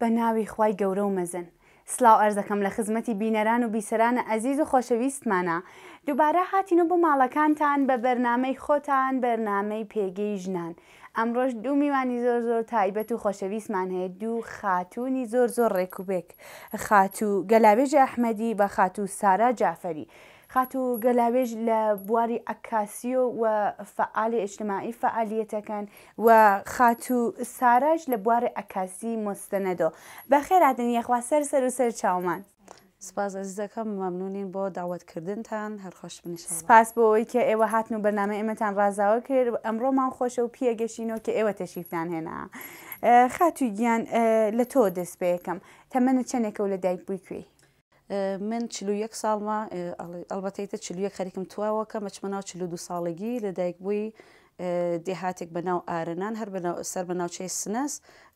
بە ناوی خی گەورە و مەزن سلااو ئەرزەکەم لە خزمەتی بینەران و بیسەرانە ئەزیز و خۆشەویستمانە دووبارە هاتین و بۆ ماڵەکانتان بە بەرنمەی خۆتان بەرنمەی پێگەی ژنان ئەمڕۆژ دوو میوانی زۆر زۆر تایبەت و خۆشەویستمان هەیە دوو خاتونی زۆر زۆر ڕێکوبێک خاتوو گەلاوێژ ئەحمەدی بە خاتوو سارا جافەری. تبلیغات و گەلاوێژ لە بواری ئەکاسیۆ و فعالی ئیجتماعی فعالیتەکەن و خاتو ساراش لە بواری ئەکاسی مستەنەدۆ بە خێراتن یەخوا سەر سەر و سەر چاومان. سپاس عزیزەکەم مەمنونین بۆ داوەتکردنتان هەرخۆش بنیش سپاس بۆەوەی کە ئێوە هاتن و بەنامە ئێمەتان ڕازاوە کرد ئەمڕۆمان خۆشە و پێگەشینەوە کە ئێوە تەشیفتان هێنا خاتوی گیان لە تۆ دەست پێەکەم تەمەە چەندێکە و لە دایک بووی کوێی من چلو یەک ساڵمە ئەلبەتەیتە چلو یەک خەریکم تواوەکە مەچمەناو چلو دو ساڵگی لەدایک بووی دێهاتێک بەناو ئارنان هەر سەر بەناوچەی سنەس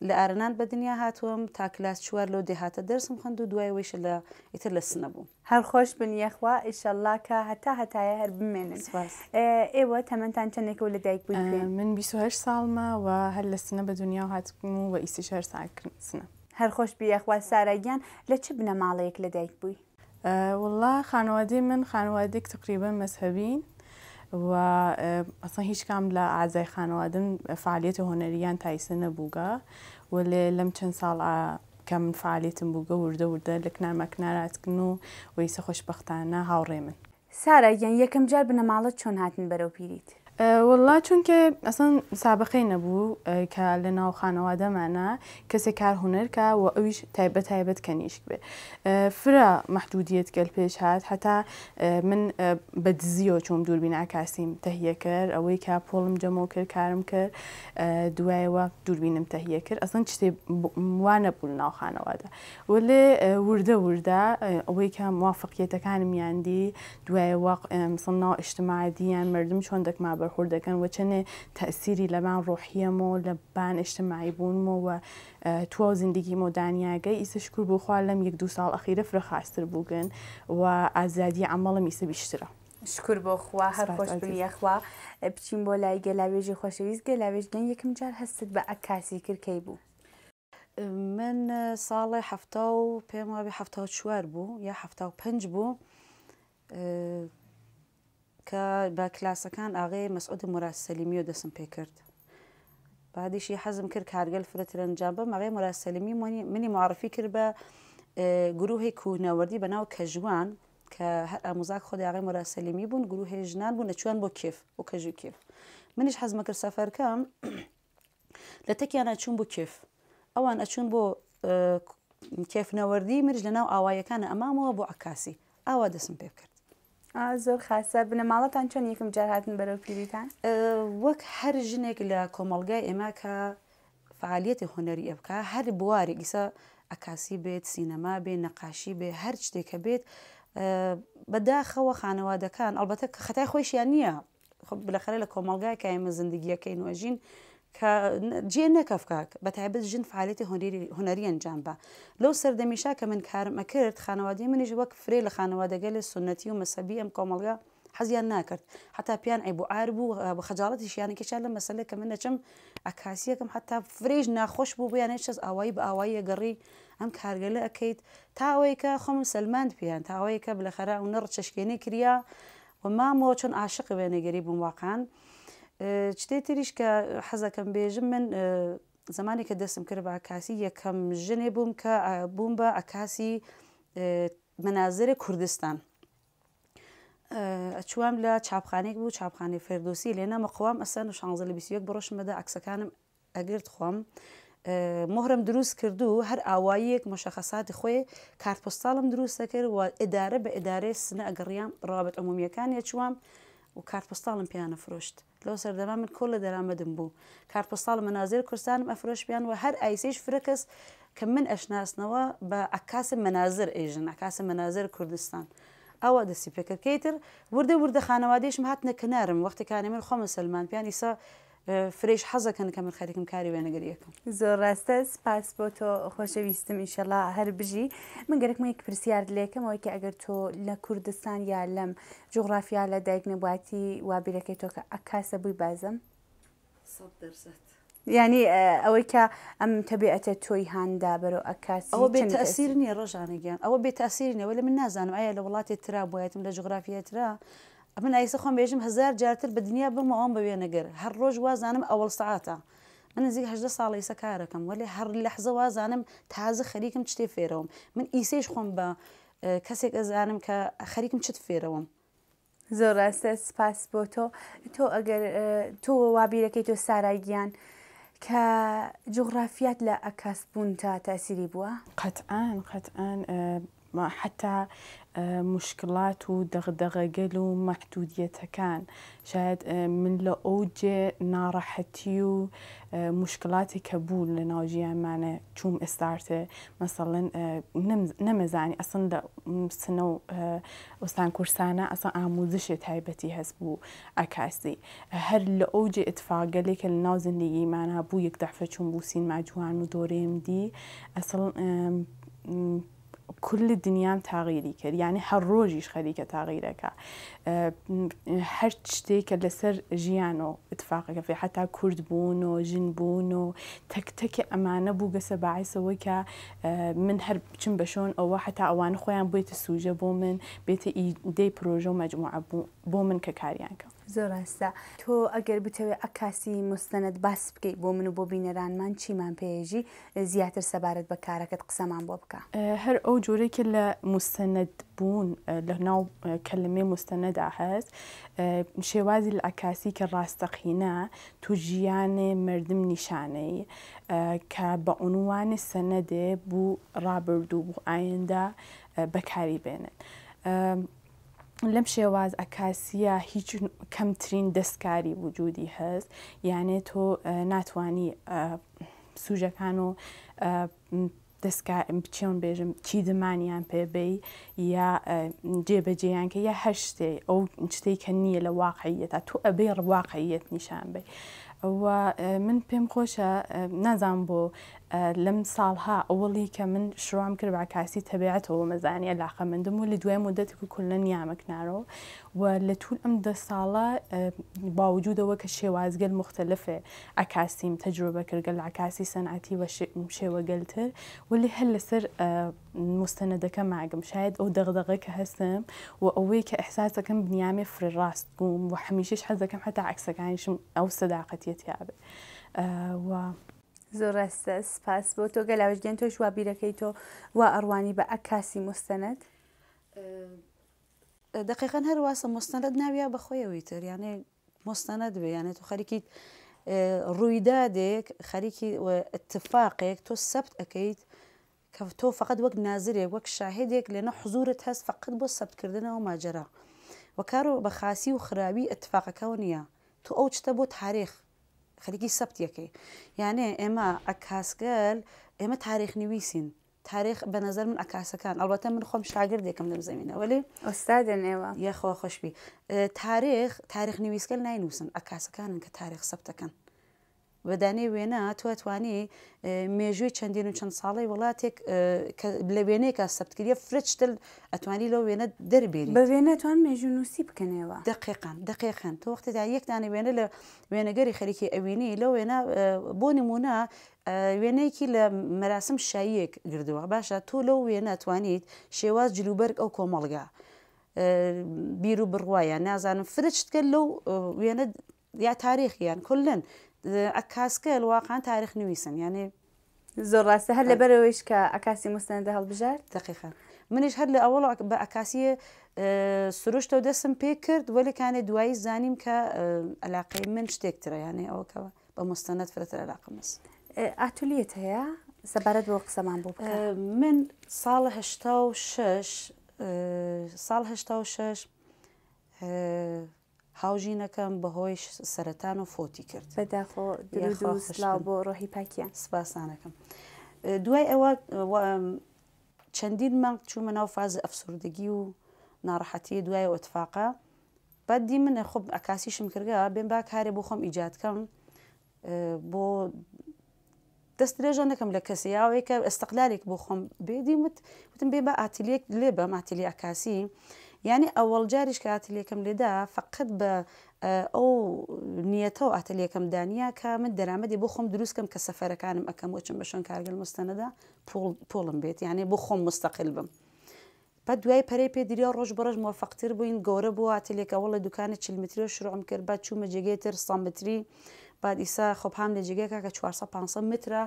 لە ئارنان بە دنیا هاتووم تا کلاس چوار لەو دێهاتە دەرسم خند و دوای وش لە ئیتر لە سنە بوو هەر خۆش بنیەخوا ئیشەله کە هەتا هەتایە هەر بمێنن ئێوە تەمەتان چندێکەوە لە دایک بوو من 28 ساڵمە و هەر لە سنە بە دنیا هاتبوو و ئیسیش هەر ساکردن سنە هەر خۆش بیەخوا ساراگیان لە چ بنەماڵەیەک لە دایک بووی وله خانوادی من خانوادێک تقریبا مەذهبین و ئەسا هیچ کام لە ئازای خانوادن فعالێتە هۆنەریان تایسە نەبووگە و لێ لەم چەند ساڵ کە من فعالێتم بووگە وردە وردە لە کنامەکناراتکن و ویسە خۆشببختانە هاوڕێ من سارا یان یەکەم جار بنەماڵە چۆن هاتن بەرەو پیریت وڵا چونکە ئەسن سابقەی نەبوو کە لە ناو خانەوادەمانە کەسێک کار هوەرکە و ئەویش تایبە تایبەت کە نیشک بێ فرا محدودیت گەل پێش هاات هەتا من بە دزیۆ چۆم دووربین ئاکاسیم تەهیە کرد ئەوەی کا پۆڵم جەمۆ کرد کارم کرد دوایەوە دووربینم تەهیە کرد ئەسن شتێ وانە بوو ناو خانەوادە و لێ وردە وردە ئەوەی کە موافقیەتەکانم یاندی دوایەوە سناو ئشتماعدییان مردم چۆن دەکما بە بەرخور دەکەن و چەنێ تەسیری لەبان ڕۆحیەمە و لەبان اجتماعی بوونمەوە تو زیندگی مۆدانیاگەی ئیسەشکر بۆ خوا لەم یەک دو ساڵ ئەخیرە فرەخاستر بووگەن و ئازادی عمەڵم ئیسە بیشترە. شکر بۆ خوا هەر خۆش بنیەخوا بچین بۆ لای گەلاوێژی خۆشەویست گەلاوێژگەن یەکم جار هەستت بە ئەکاسی کرکەی بوو. من ساڵی هەفتا و پێم وابێ هەفتا چوار بوو یا هەفتا و پنج بوو کە بە کلاسەکان ئاغەیە مەسعود مراسەلیمی و دەسم پێ کرد بعدیشی حەزم کرد کارگەل فرەترەنجام بە مەغێ مراسەلیمی منی معرفی کرد بە گروهی کوهنەوەردی بەناو کە ژوان کە هەر ئاموزاک خۆدی ئاغی مراسەلیمی بوون گروهی ژنان بوون نەچوان بۆ کێف بۆ کەژوو کێف منیش حەزمە کرد سەفەرکەم لە تەکیانە چوون بۆ کێف ئەوان ئەچوون بۆ کێفنەوەردی مرج لەناو ئاوایەکانە ئەمامەوە بۆ عکاسی ئاوا دەسم پێ بکرد زۆر خاسە بنەماڵەتان چۆن یەکم جار هاتن بەرەو پیریتان وەک هەر ژنێک لە کۆمەلگای ئێمە کە فعالیەتی هوەری ئەبک هەر بواری ئیسا ئەکاسی بێت سینەما بێ نەقاشی بێ هەر شتێکە بێت بەداخەوە خانەوادەکان ئەلبەتە خەتای خۆشیان نییە بلەخەرە لە کۆمەلگای کە ئێمە زندگیەکەی نوێژین جێ نەکەفکاک بە تایبەت ژن فعالەتی هوەری ئەنجام بە لەو سەردەمیشا کە من کارمە کرد خانەوادی منیش وەک فرێ لە خانەوادەگە لە سنەتی و مەسەبی ئەم کۆمەڵگە حەزیان ناکرد حتا پیان ئەی بۆ ئار بوو بە خەجاڵەتی شیانەکەشان لە مەسلە کە من نەچم ئەکاسیەکەم حتا فرێژ ناخۆش بوو بیانێت شەز ئاوایی بە ئاوایی گەڕی ئەم کارگەلە ئەەکەیت تاوەیەکە خۆم سلمان پیان تاوەیەکە بلەخەرا و نەڕ چشکێنی کریا و مامەوە چۆن عاشق وێنەگەری بووم واقعان. شتێ تریش کە حەزەکەم بێژم من زمانی کە دەستم کرد بە ئاکاسی یەکەم ژنێ بووم کە بووم بە ئەکاسی منازرە کوردستان. ئەچوام لە چاپخانێک بوو چاپخانەی فردوسی لێنە مەخوام ئەسەن و شانزە لە بیەک بڕۆشم بەدە ئەکسەکانم ئەگرت خۆم. مهرم دروست کردو و هەر ئاواییەک مشەخصاتی خۆی کارتپۆستاڵم دروستە کرد و ئدارە بە ئدارێ سنە ئەگەڕیان ڕابەت عمومیەکان یەچوام و کارتپۆستاڵم پیانە فرۆشت. لو من كل درآمدم بوو کارپۆستاڵ منازیر کوردستانم ئەفرۆش بیان و هەر ئایسیش فرکەس کە من ئەشناسنەوە بە ئەکاسم منازر ئێژن ئەکاسم منازر کوردستان. ئەوە دەستی پێکردکەیتر وردە وردە خانەوادەیشم هات نەکنارم وەختیکانی من خۆ مسلمان پیان ئیسا فرێش حەزەکەن کە من خەرێکم کاری وێنەگەریەکەم زۆر ڕاستە سپاس بۆ تۆ خۆشەویستم ئینشەڵا هەر بژی من گەرەکمەیەک پرسیار لێکەمەوەیکە ئەگەر تۆ لە کوردستان یا لەم جوغرافیا لە دایک نەبواتی وابیرەکەی تۆکە ئەکاسە بووی بازم ینی ئەوەی کە ئەم تەبیعەتە تۆی هاندا بەرەو ئەکاس ئەوە بێتەسیر نیە ڕۆژانەگەیان ئەوە بێتەسیرینەوە لە من نازانم ئایا لە وڵاتی ترا بۆیتم لە جغرافیە ترا من ئایسە خۆم بێژم هزار جارتر بە دنیا بمەوەم بە وێنەگەر هەر ڕۆژ وازانم ئەوڵ سعاتە من نزیک هەجدە ساڵیسە کارەکەم وەێ هەر لەحزە وازانم تازە خەریکم چتێ فێرەوەم من ئیسێش خۆم بە کەسێک ئەزانم کە خەریکم چت فێرەوەم زۆر ڕاستە سپاس بۆ تۆ تۆ ئەگەر تۆ وابیرەکەی تۆ سارایگییان کە جغرافیات لە ئەکاس بوون تا تاسیری بووە قەتان قەتان حتا مشكلات ودغدغة قلو و كان شاهد آه، من لە ئەوجێ ناڕەحەتی و آه، مشکلاتی کە بوو لە ناوژیانمانە چوم ئێستارتێ مەسەڵەن آه، نەمەزانی أصلا سنە و ئۆستان کورسانە ئەسا ئاموزشێ تایبەتی هەست بوو ئەکاسی هەر لە ئەوجێ ئتفاگەلێکە لە ناو زندگیمانە بوو یەک دەفە چوم بوو سینما جوان و دۆرێم دی کل دنیام تاغیری کرد یعنی هەر ڕۆژیش خەریکە تاغیرەکە هەر شتێکە لەسەر ژیان و اتفاقەکە فێ حتا کورد بوون و ژن بوون و تەک تەکە ئەمانە بوو گەسە باعیسەوەی کە من هەر بچم بەشۆن ئەوە حتا ئەوان خۆیان بێتە سوژە بۆ من بێتە ئیدەی پرۆژە و مەجموعە بۆ من کە کاریان کە زۆر ڕاستە تۆ ئەگەر بتەوێت ئەکاسی مستەنت باس بکەیت بۆ من و بۆ بینەرانمان چیمان پێێژی زیاتر سەبارەت بە کارەکەت قسەمان بۆ بکە هەر ئەو جۆرێکی لە مستەند بوون لە ناو کلمێ مستەنەدا هەست شێوازی لە ئەکاسی کە ڕاستەقینە تو ژیانێ مردم نیشانەی کە بە عونوانی سەنەدێ بوو ڕابردوو بوو ئایندا بەکاری بێنن. لەم شێواز ئەکاسیە هیچ کەمترین دەستکاری وجودی هەست یانێ تۆ ناتوانی سوژەکان و بچێن بێژم چی دمانیان پێبی یا جێبەجێیان کە یا هەر شتێ ئەو شتەی کە نییە لە واقعیەتە تو ئەبێ ڕواقعیت نیشان بێ. من پێم خۆشە نازان بۆ لم صالها أولي كمن شروع مكر بعكاسي تبعته ومزاني علاقة من دم ولدوي مدتك كلن نيامك نارو ولتول أم ده صالة آه، باوجود وكشي وازقل مختلفة آه، عكاسي تجربة كرقل عكاسي صنعتي وشي وقلتر واللي هل سر آه، مستندك معكم شاهد أو دغدغة كهسم وأوي كإحساسك كم بنيامي في الراس تقوم وحميشيش حزكم حتى عكسك عايش أو صداقتي تيابي و زۆر ڕاستە سپاس بۆ تۆ گەلاوەژگەن تۆش وا بیرەکەی تۆ وا ئەڕوانی بە ئەکاسی مستەنەت دقیقەن هەرواسە مستەنەت ناویە بەخۆیەوەی تر یانێ مستەنەت بێ یانێت تۆ خەریکیت ڕوویدادێک خەریکی اتفاقێک تۆ سەبت ئەەکەیت کە تۆ فقط وەک نازرێک وەک شاهدێک لێنە حزورت هەست فقط بۆ سەبتکردنەوە ماجرا وەکار بە خاسی و خراوی ئەتفاقەکە نییە تو ئەو چتە بۆ تاریخ خەریکی سەبتیەکەی یانێ ئێمە ئەکاسگەل ئێمە تاریخ نوویسین تاریخ بە نظر من ئەکاسەکان ئەڵبەتە من خۆم شاگردێکم لەم زمینەوەلی ئۆستادنێوە یەخۆ خۆشببی تاریخ تاریخ نوویستکە ناینووسن ئەکاسەکانن کە تاریخ سەبتەکەن بەدانەی وێنە توانانی مێژوی چەندین و چەند ساڵی وڵاتێک لە وێنەیەکە سەبتکردە فرچتل ئەتوانی لەو وێنە دەربێنی بە وێنەتوان مێژونوسی بکەنەوە دقیقان دقیقن تۆ وەختدا یەکدانە وێنە لە وێنەگەری خەریکی ئەوینی لەو وێنە بۆ نمونە وێنەیەکی لە مەراسم شاییەک گردووە باشە تۆ لەو وێنە توانیت شێواز جلوبەرگ ئەو کۆمەڵگا. بیر و بڕواە نازانم فرچتکە لەو وێنە یا تاریخیان کلن ئەکاسکە لەواقعان تاریخ نوویسم یانێ زۆر ڕاستە هەر لەبەرەوەیش کە ئەکاسی مستەندە هەڵبژار دقیقا منیش هەر لە ئەوڵ بە ئەکاسیە سروشتەوە دەسم پێ کرد وەلکانێ دوایی زانیم کە ئەلاقی من شتێکترە یانێ ئەوکەوە بە مستەنەت فرەتە علاقمەس ئاتولیت هەیە سەبارەت بۆ قسەمان بۆ من ساڵ هشتا و شش ساڵ هشتا و شش هاوژینەکەم بەهۆی سەرەتان و فۆتی کرد بەداخۆ بۆ ڕۆحی پاکیان سپاسانەکەم دوای ئەوە چەندین مانگ چوومە ناو فاز ئەفسوردگی و ناڕەحەتی دوای ئۆتفاقا بەد دی منە خب ئەکاسیشم کردگە بێن با کارێ بۆ خۆم ئیجادکەم بۆ دەست درێژە نەکەم لە کەسییاوێکە ئەستەقلالێک بۆ خۆم بێدیمت وتم بێ بە ئاتیلێک لێ بە ماتیلی ئەکاسی یعنی ئەوەڵ جاریش کە ئاتلیەکەم لێدا فقط بە ئەو نیەتەوە ئاتلیەکەم دانیا کە من دەرامەدی بۆ خۆم دروستکەم کە سەفەرەکانم ئەەکەم وچم بە شوێن کارگەل مستەنەدا پۆڵم بێت یعنی بۆ خۆم مستەقل بم. بە دوای پەرەی پێدریا ڕۆژ بەڕژ مۆفەقتر بووین گەورە بوو ئاتلێکەوە لە دوکانە چلمتری و شروعم کرد بە چوومە جێگەی تر سامتری بعد ئیسا خۆپ هەم لە جگەکە کە 400 مترە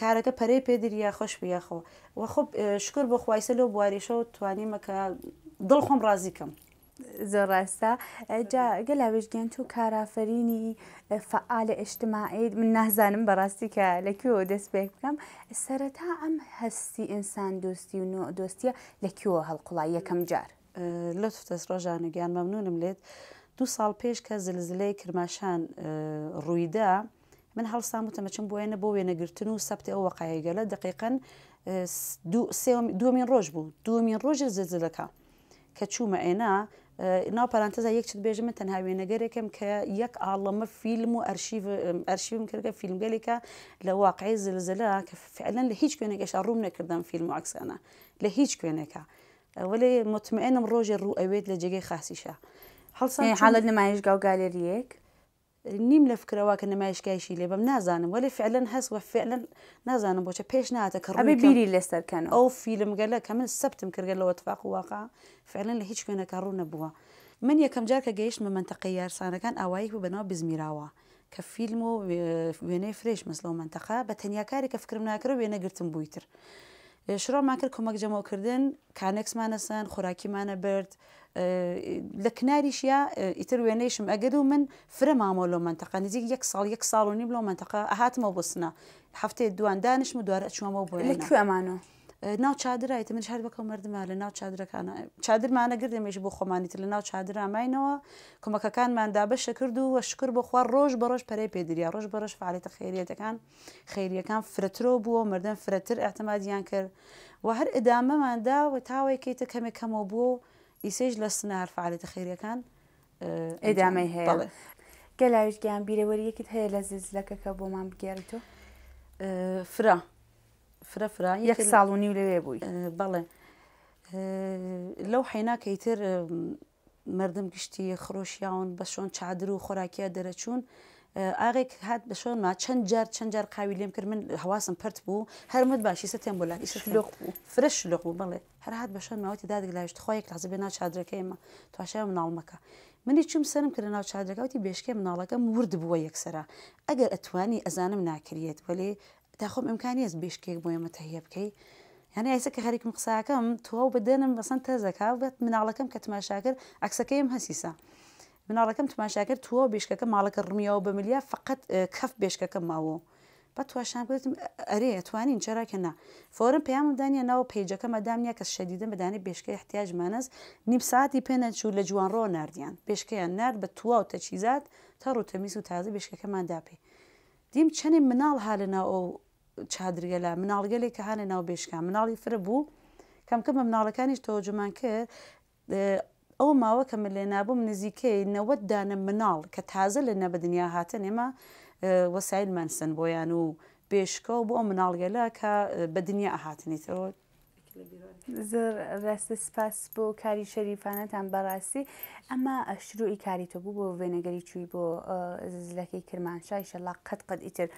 کارەکە پەرەی پێدریا خۆش بیەخەوە وە خۆب شکر بۆ خوایسە لەو بواریشە توانیمەکە دڵ خۆم ڕازیکەم. زۆر ڕاستە گەلاوێژگەن تو کارافرینی فعالە ئشتماعید من نازانم بەڕاستی کە لەکوێوە دەست پێ بکەم سەرەتا ئەم هەستی ئینسان دۆستی و دۆستیە لەکوێوە هەڵقوڵای یەکەم جار لە دەست ڕۆژانە گیان مەمنونم لێت. دو ساڵ پێش کە زلزلەی کرماشان ڕوویدا من هەڵسام وتەمەچم بۆێنە بۆ وێنەگرتن و سەبتی ئەو وەقایگە لە دقیقەن دومین ڕۆژ بوو دومین ڕۆژە زلزلەکە کە چوومە ئێنا ناو پارانتەزا یەکچت بێژمە تەنها وێنەگەرێکم کە یەک ئاڵەمە فیلم و ئەرشیوم کردگە فیلمگەلێکە لە واقعی زلزلە کە فعلەن لە هیچ کوێنێکەشە ڕوم نەکردم فیلم و عکسانە لە هیچ کوێنێکە وەێ مطمئنم ڕۆژێ ڕوو ئەوێت لە جێگەی خاسیشە. حالت نمایشگا و گالریەک نیم لە فکرەوە کە نمایشگایشی لێ بەم نازانم ولی فعلەن هەست وە فعلەن نازانم بۆچە پێش ناتە کە ڕێ بیری لەسەرکەن ئەو فیلم گەلە کە من سەبتم کردگە لەوە تفاق واقع فعلەن لە هیچ کوێنەکە ڕوو نەبووە من یەکەم جار کە گەیشتمە منتەقی یارسانەکان ئاوایی بوو بەنەوە بزمیراوە کە فیلم و وێنەی فرێش مەسلەوە منتەقا بە تەنیا کاری کە فکرم ناکرە وێنەگرتم بوویتر. شڕۆمان کرد کۆمەک جەمەوەکردن کانەکسمانەسەن خۆراکیمانە برد لە کناریشیا ئیتر وێنەیشم ئەگەر و من فرە مامۆ لۆ منتەقە نزیک یەک ساڵ یەک ساڵ و نیم لۆ منتەقە ئەهاتمە بستنە هەفتەیە دوان دانیشم و دوارە چوەمە بۆ لە کوێمانەوە. ناو چادرایت من شار بە کۆمەردما لە ناو چادرەکانە چادرمانە گردێمێش بۆ خۆمانیتر لە ناو چادراماینەوە کۆمەکەکانماندا بەشە کرد و وە شکر بخوا ڕۆژ بە ڕۆژ پەرەی پێدریا ڕۆژ بە ڕۆژ فعالێتە خێریەتەکان خێریەکان فرەترۆ بووە مردن فرەتر ئەتەمادیان کرد و هەر ئەدامەماندا و تاوێکیتە کەمێک کەمەوە بۆ ئیسێژ لە سنار فعالێتە خێریەکان ئەدامەی هەیە گەلاویش گیان بیرەوەریەکت هەیە لە زیزلەکەکە بۆ مام بگێڕیتەوە فرە. فرەفرا یەک ساڵ و نیو لەوێ بووی بەڵێ لەو حیناکەی تر مردم گشتی خرۆشییاون بە شۆن چادر و خۆراکیە دەرەچوون ئاغێک هات بە شۆنما چەند جار چەند جار قاوی لێم کرد من هەواسم پرت بوو هەرمت باشی سەتێن بۆ لاکی شلوق بوو فرش لوق بوو بڵێ هەرهات بە شەنماوەتی دادگلایشت خۆیەک لازە بێنا چادرەکەیمە تواشای مناڵمەکە منی چوم سرم کرد ناو چادرەکەوتی بێشکێ مناڵەکەم ورد بووە یەکسرا ئەگەر ئەتوانی ئەزانم ناکرێت وەێ تاخۆم ئەمکانی ئەس بشکێک بۆ ئێمە تهە بکەی یعنی ئایسە کە خەریکم قساکەم تۆ بدەنم بەسەند تەزەکە بێت مناڵەکەم کە تماشاکرد عکسەکەیم هەسیسە. مناڵەکەم تماشاکرد تووە بشکەکە ماڵەکە ڕمیەوە بە ملیە فقط کەف بشکەکە ماوە. بە تواشان بێتم ئەرێ توانین چراکەنا فۆرم پێیانمدانە ناوە پیجەکە مەدامنیە کەس شەدیدە بەدانی بشکی احتیاجمانەز نیم ساعتی پێنەچوو لە جوان ڕۆ نردیان پێشکەیان نرد بە تووا و تەچیزات تا ڕوتەمیز و تازە بشکەکەمان داپێ. دیم چەندی مناڵ ها لەنا ئەو چادرگە لە مناڵگەلێک کە هاانە ناو بێشکان مناڵی فرە بوو کەم کەم بە مناڵەکانیش تۆجممان کرد ئەو ماوە کە من لێ نابووم نزیکەی نەوەت دانە مناڵ کە تازە لە نەبە دنیا هاتن ئێمە وەسایلمان سن بۆیان و بێشکە و بۆ ئەو مناڵگەلە کە بە دنیا ئاهاتنیتەوە زۆر ڕاستە سپاس بۆ کاری شەریفانەتان بەڕاستی ئەمە ئەشروعی کاری تۆ بوو بۆ وێنەگەری چووی بۆ زلەکەی کرمانشای شەلا قەت قەت ئیتر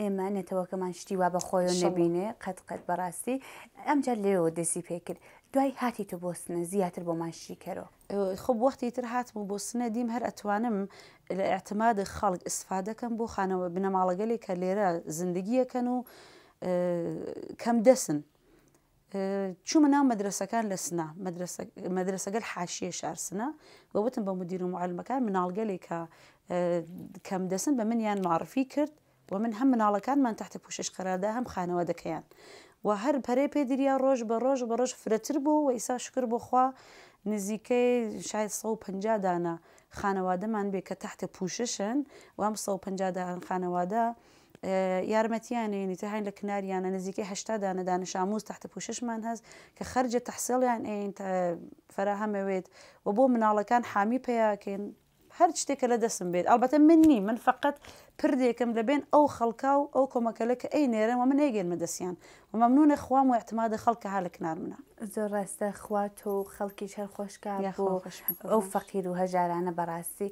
ئێمە نێتەوەکەمان شتی وا بەخۆیان نبینێ قەت قەت بەڕاستی ئەمجار لێەوە دەسی پێکرد دوای هاتی تۆ بۆ سنە زیاتر بۆمان شیکەرەوە خب وەختی تر هاتم بۆ سنە دیم هەر ئەتوانم لە ئاعتمادە خەڵک ئسفادەکەم بۆ خانەوە بنەماڵەگەلی کە لێرە زندگیەکەن و کەم دەسن چوومە ناو مەدرسەکان لە سنا مەدرسەگەل حاشیە شارسنە بەوتم بە مدیر و معلمەکان مناڵگەلێکە کەم دەسن بە منیان معرفی کرد و من هەم مناڵەکانمان تحتە پوشش قەردا هەم خانەوە دەکەیان و هەر پەرێ پێ دریا ڕۆژ بە ڕۆژ بە ڕۆژ فرەتر بوو و ئیسا شکر بۆخوا نزیکەی شاید 150 دانا خانەوادەمان بێ کە تحتە پوششن وام 150 دان خانەوادە یارمەتیانێنی تا هاین لە کناریانە نزیکەی هشتا دانە دانشاموز تحتە پوششمان هەست کە خرجە تەحسەڵیان ئەین فراهەمەوێت و بۆ مناڵەکان حامی پیاکەین هەر شتێکە لە دەستم بێت ئەلبەتە من نی من فقط پردێکم لەبێن ئەو خەڵکا و ئەو کۆمەکەلە کە ئەی نێرەوە من نێگەێنمە دەستیان و مەمنونە خوام و احتمادە خەڵکە ها لە کنار منە زۆر ڕاستە خوات و خەڵکی شەر خۆشکە ئەو فەقیر و هەژارانە بەڕاستی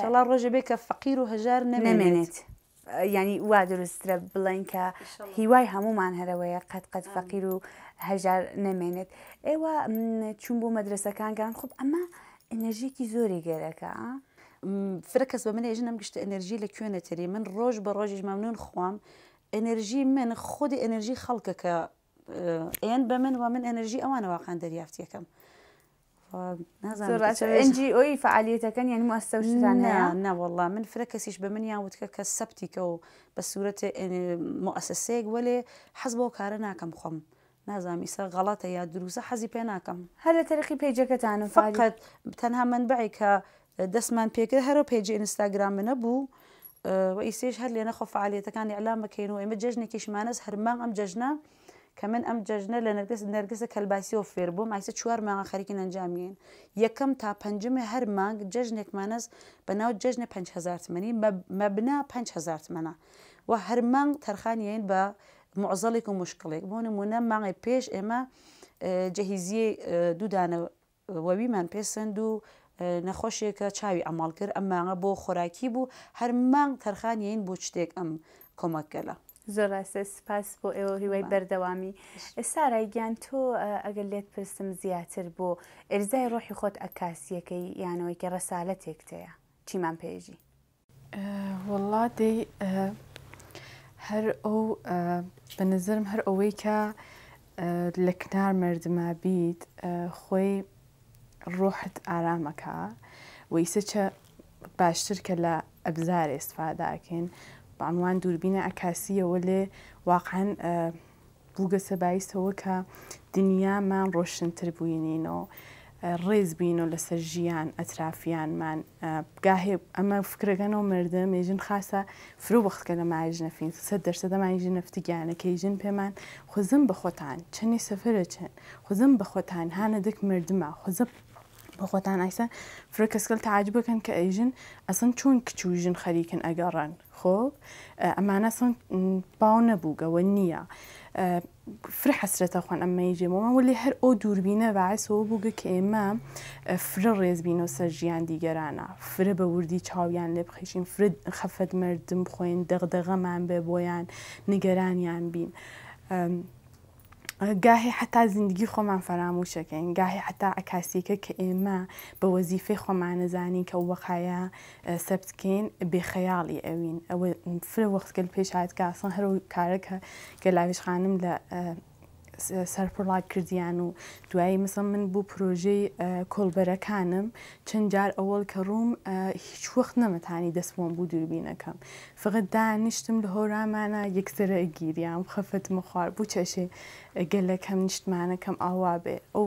شڵا ڕۆژە بێ کە فەقیر و هەژار نەمێنێت. ینی وا دروسترە بڵێن کە هیوای هەمومان هەرەوەیە قەت قەت فەقیر و هەژار نەمێنێت ئێوە چون بۆ مەدرسەکانگان خوب ئەمە ئەنەژێکی زۆری گەرەکە فرکەس بە من ێژنم گشتە ئەنرژی لە کوێنەتەری من ڕۆژ بە ڕۆژیش مامنون خۆم ئەنرژی من خودی ئەنرژی خەڵکەکە ئێن بە من و من ئەنرژی ئەوانە واقعان دەریافتیەکەم. ئەنجی ئۆی فعالیتەکەن یان مەستەوشانەوەڵا من فرە کەسیش بە منیان وتکە کە سەبتیکە و بە سوورەت مؤسسەیەک وەلێ حەز بۆ کارە ناکەم خۆم. نازانامیسە غەڵاتە یا دروزە حەزی پێ ناکەم هەر لە تەرخی پێیجەکەتانە فقط تەنها من بەعیکە دەستمان پێکرد هەرە پێیج ئینستاگرام منە بوو و ئیسێش هەر لێنە خۆفعالەتەکانی ئەلام بکەینەوە ئێمە جژنێکیشمانەس هەرمام ئەم جژنە کە من ئەم جژنە لە نەرگس نەرگسە کەلباسیەوە فێر بوو مایسە چوار ماغا خەرکی ئەنجامین یەکەم تا پنجمە هەر مانگ جژنێکمانەس بەناو جژنە 5هزار منی مەبنا 5هزار منە و هەر مانگ تەرخانیین بە معزەڵێک و مشکڵێک بۆ نمونە ماڵی پێش ئێمە جەهیزیە دوودانەوەویمان پێسەند و نەخۆشیەکە چاوی ئەماڵ کرد ئەمماە بۆ خۆراکی بوو هەر مانگ تەرخانیین بۆ شتێک ئەم کۆمەکەلە. زۆر ڕاستە سپاس بۆ ئێوە هیوای بەردەوامی سارای گیان تۆ ئەگەر لێت پرسم زیاتر بۆ ئەرزای ڕۆحی خۆت ئەکاسیەکەی یانەوەیکە ڕەسالەتێک تەیە چیمان پێژی وڵا دەی هەر ئەو بە نظرم هەر ئەوەی کە لە کنار مردما بیت خۆی ڕۆحت ئارامەکە وەیسەچە باشترکە لە ئەبزارێ استفاداکەین بانوان دووربینە ئەکاسیەوە لێ واقعان بووگە سەباییسەوە کە دنیامان ڕۆشنتر بووینینەوە. ڕێز بین و لەسەر ژیان ئەترافیانمان بگاهێ ئەمە فکرەکەنەوە مردم ێژن خاصە فرو وەختکە لە ماژ نەفین سە دەرسە دەمانژ نفتیگیانەکەی ژن پێمان خۆزم بە خۆتان چەندی سەفرە چەند خۆزم بە خۆتان هانە دەک مردمە خۆزە بخۆتان که فرکەسکەل اصلا چون کە چون ئەسن چۆن کچوژن خەریکن خوب اما انا اصلا باو و نییە. فر اما اما ئەمەی ما ولی او ئەو دووربینە بەعیسەوە که کە ئێمە فرە ڕێزبینەوە سەر جیان دیگەرانە فرە به وردی چاویان لێ بخیشین فر خفت مردم دغدغه من بێ بۆیان نگرانیان بین. گاهی حتا زیندگی خۆمان کن گاهی حتی که حتا ئەکاسیکە کە ئێمە بە وەزیفەی خۆمانەزانین کە وەقاە سەبتکەین اه، بێخەیاڵی ئەوین ئەوە فر وەختگەل که اصلا هر هەر که گەلاویش خانم لە اه، سەرپڕڵاک کردیان و دوایی مثل من بوو پرۆژەی کۆلبەرەکانم چەند جار ئەوەڵ کە ڕووم هیچ وەخت نەمەتانی دەستمان بوو دووربینەکەم فقط دانیشتم لە هۆرامانە یەکسرە گیریان خەفت مخوار بوو چەشێ گەلەکەم نیشتمانەکەم ئاوا بێ ئەو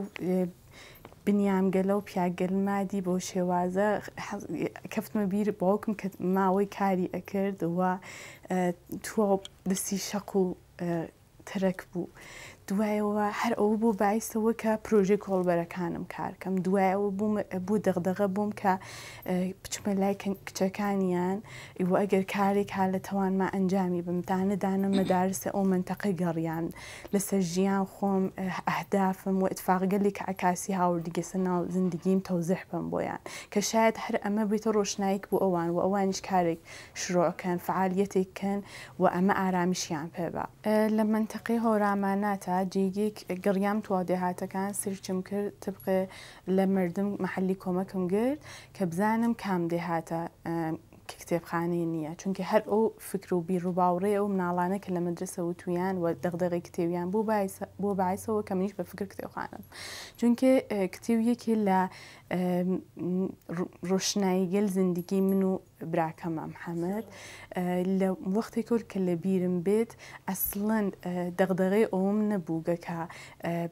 بنیام گەلە و پیاگەلمادی بۆ شێوازە کەفتمە بیر باوکم کە ماوەی کاری ئەکرد و توە دەستی شەق و ترک بوو دوای او هر بو دوایەوە هەر ئەوە بۆ باعیسەوە کە پرۆژێک هۆڵبەرەکانم کارکەم دوایەوە بوو دەغدەغە بووم کە بچمە اه، لای اگر کاری ئەگەر کارێک ما لە بم ئەنجامی دانه مدارس او منطقه گەڕیان لەسەر ژیان خوم ئەهدافم اه، و اتفاق اتفاقگەلی ها ئەکاسی هاوردیگەسە ناو زندگیم تەوزح بم بۆیان کە شاید هەر ئەمە بیتە ڕۆشنایک بو اوان و شروع کارێک شرۆکەن فعالیتێککەن و ئەمە ئارامیشیان پێبا اه، لمنطقه منتەقی هۆراماناتە جیگیک گریم تو کن سرچم کرد طبق لمردم مردم محلی کۆمەکم گرد کە کم کام دێهاتە کتێبخانەی نییە چونکە هەر ئەو فکر و بیرروباوڕێ ئەو مناڵانە کە لە مدرسە و تویان و دەغدەغی کتێویان بۆ باعیسەوە کە منیش بە فکر کتێبخانم چونکە کتێویەکی لە ڕۆشناییگەل زندگی من و براکەمە محەممەد لە وەختی کور کە لە بیرم بێت ئەسلند دەغدەغی ئەوم نەبووگەکە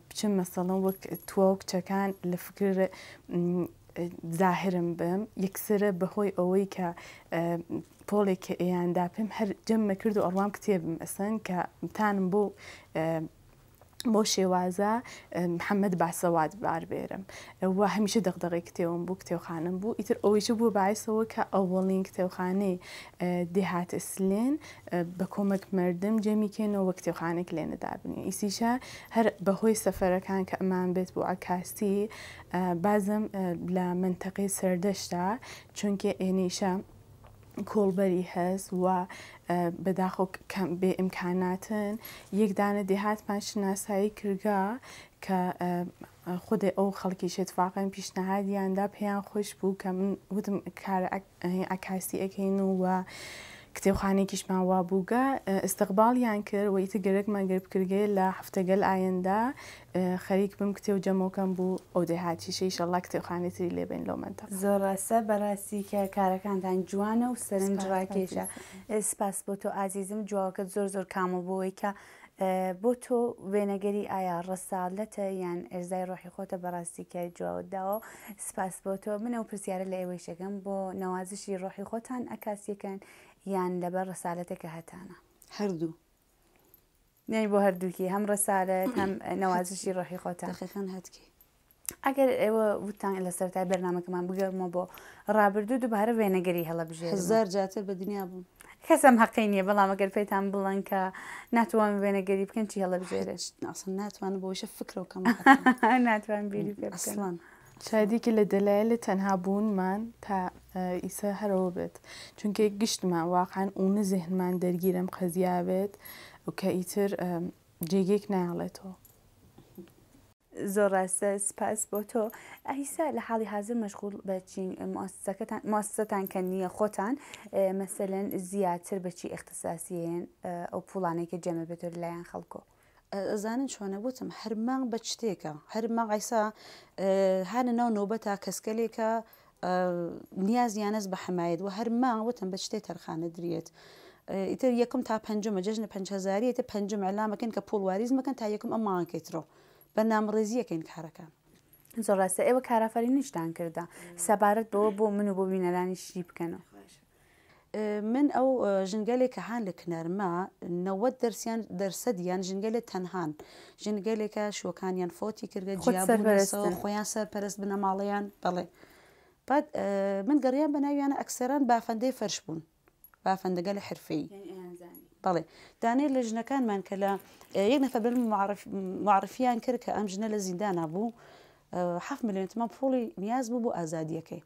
بچم مەسەڵم وەک تووە کچەکان لە فکر زاهرم بم یەکسرە بەهۆی ئەوەی کە پۆڵێک کە ئەیاندا پێم هەر جەممە کرد و ئەڕوام کتێبم ئەسن کە تانم بۆ بۆ شێوازە محەممەد باسەوات باربێرم وە هەمیشه دەقدەغی کتێوم بوو کتێوخانم بوو ئیتر ئەوەیش بوو باعیسەوە کە ئەوڵین کتێوخانەی دێهاتە سلێن بە کۆمەک مردم جەمیکێنەوە کتێوخانێک لێنەدابنی ئیسیشە هەر بەهۆی سەفەرەکان کە ئەمان بێت بۆ ئاکاسی بازم لە منتەقی سەردەشتا چونکە ئێنیشە کلبری هست و به داخل به امکاناتن یک دانه دهات پنج شناسایی کرگا که خود او خلقیش اتفاقا پیشنهاد دا پیان خوش بود که من بودم کار اکاسی اکینو و کتێبخانێکیشمان وابووگە استقباڵیان کرد و ئیتە گەرەکمان گەربکردێ لە هەفتەگەل ئاەندا خەریک بم کتێب جەمۆکەم بوو ئەو دەهاتیشەی شەڵا کتێبخانێتری لێبێن لۆمەدا زۆرەسە بەڕاستی کە کارەکانتان جوانە و سەرنجڕاکێشە سپاس بۆ تۆ ئازیزم جواکەت زۆر زۆر کامە بۆەوەی کە بۆ تۆ وێنەگەری ئایا ڕەساالەتە یان ئەرزای ڕۆحی خۆتە بەڕاستیکە جواوداوە سپاس بۆ تۆ منە و پرسیارە لە ئێوەی شەکەم بۆ نەوازشی ڕۆحی خۆتان ئەکاسیەکەن یان يعني لەبەر ڕسالەتەکە هەتانە هەردوو يعني نی بۆ هەردووکی هەم ڕسالت هەم نەوازشی ڕەحی خۆتان خەن هاتکی ئەگەر ئێوە وتان لە سەرای بەرنمەکەمان بگەمە بۆ ڕابردوو دووبارە وێنەگەری هەڵە بژێ هزار جاتر بە دنیا بوو کەسم حقی نییە بەڵام ئەگەر پێیتان بڵەن کە ناتوان وێنەگەری بکەن چی هەڵە بژێرە ناتوانن بۆشە فکرەوەکەم ناتوان بیری پێ شادێکی لە دەلایە لە تەنها تا ئیسە هەرەوە بێت چونکە گشتمان واقعان ئوونە زێهنمان دەرگیرم قەزیابێت و کە ئیتر جێگێک ناڵێتەوە. زۆر ڕاستە سپاس بۆ تۆ ئەهیسا لە حاڵی حاضر مەشغول بەچین ماسەتان کە نییە خۆتان مەسەلەن زیاتر بەچی اختساسیێن ئەو پوڵانێکی جەمە بێتۆ لایەن خەڵکۆ. ئەزانن چۆنە بوتم هەرمانگ بە شتێکە هەرمە ئایسا هاە ناو نۆبەتا کەسکەلێکە نیازیانەز بە حمایت و هەر ماوەتم بە شتێ تەرخانە درێت. ئیتر یەکم تا پنجمە جژنە پهزاریێتە پنجم علامەکەن کە پۆلواریز مەکەن تا یەکم ئەماکەیتەوە بە نامڕێزیەکەین کارەکە. زۆر ڕاستە ئێوە کارافەری نیشتان کردە سەبارەت بەوە بۆ من و بۆ بینەرانی شی بکەنەوە. من ئەو ژنگەلێک کە هاان لە کنەرما نەوە دەرسیان دەرسەدیان ژنگەلە تەنهان ژنگەلێکە شوەکانیان فۆتی کردە جیابەر خۆیان سەر پەرست بنە ماڵەیان بەڵێ. بعد من گەڕیان بە ناویانە ئەکسەران بافەندەی فەرش بوون بافەندەگە لە حرفەی بەڵێ دانێ لە ژنەکانمان کە لە یەک نەفە بل معرفیان کرد کە ئەم ژنە لە زیندانا بوو ح میلیۆنتمان پۆڵی نیاز بوو بۆ ئازادیەکەی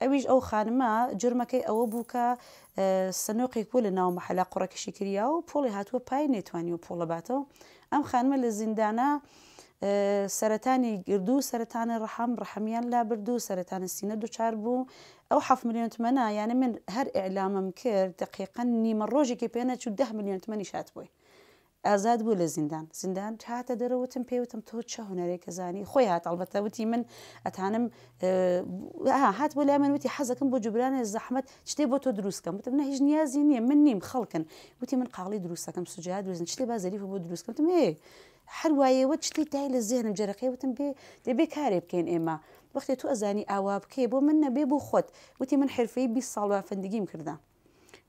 ئەویش ئەو خانمە جرمەکەی ئەوە بووکە سنۆقێک بوو لە ناو مەحەلا قوڕەکەشی کریا و پۆڵی هاتووە پای نێتوانی و پۆڵەباتەوە ئەم خانمە لە زیندانە سەرەتانی گردوو سەرەتانی ڕحەم ڕحەمیان لا بردو سەرەتانە سینە دوچار بوو ئەو ح میلیۆن تمەە یانە من هەر ئعلامم کرد دقیقەن نیمە ڕۆژێکی پێنەچوو ده میلیۆن تمەنی شات بووی ئازاد بوو لە زیندان زیندان هاتە دەرەوتم پێوتم تۆ چه هوەرێکە زانی خۆی هات ئەڵبەتەوتی من ئەتانم هات بۆ لای من وتی حەزەکەم بۆ جوبرانە زەحمت شتێ بۆ تۆ دروستکەم وتم نە هیچ نیازی نییە من نیم خەڵکن وتی من قاڵی دروستەکەم سوجا دروستن شتێ بازەریف بۆ دروستکەوتم هەیە هەر وایەوە چتی دای لە زێنم جەرەقی وتم بێ دەبێ کارێ بکەین ئێمە وەختی تو ئەزانی ئاوا بکێ بۆ من نەبێ بۆ خۆت وتی من حرفەی بی ساڵوا فندگیم کردە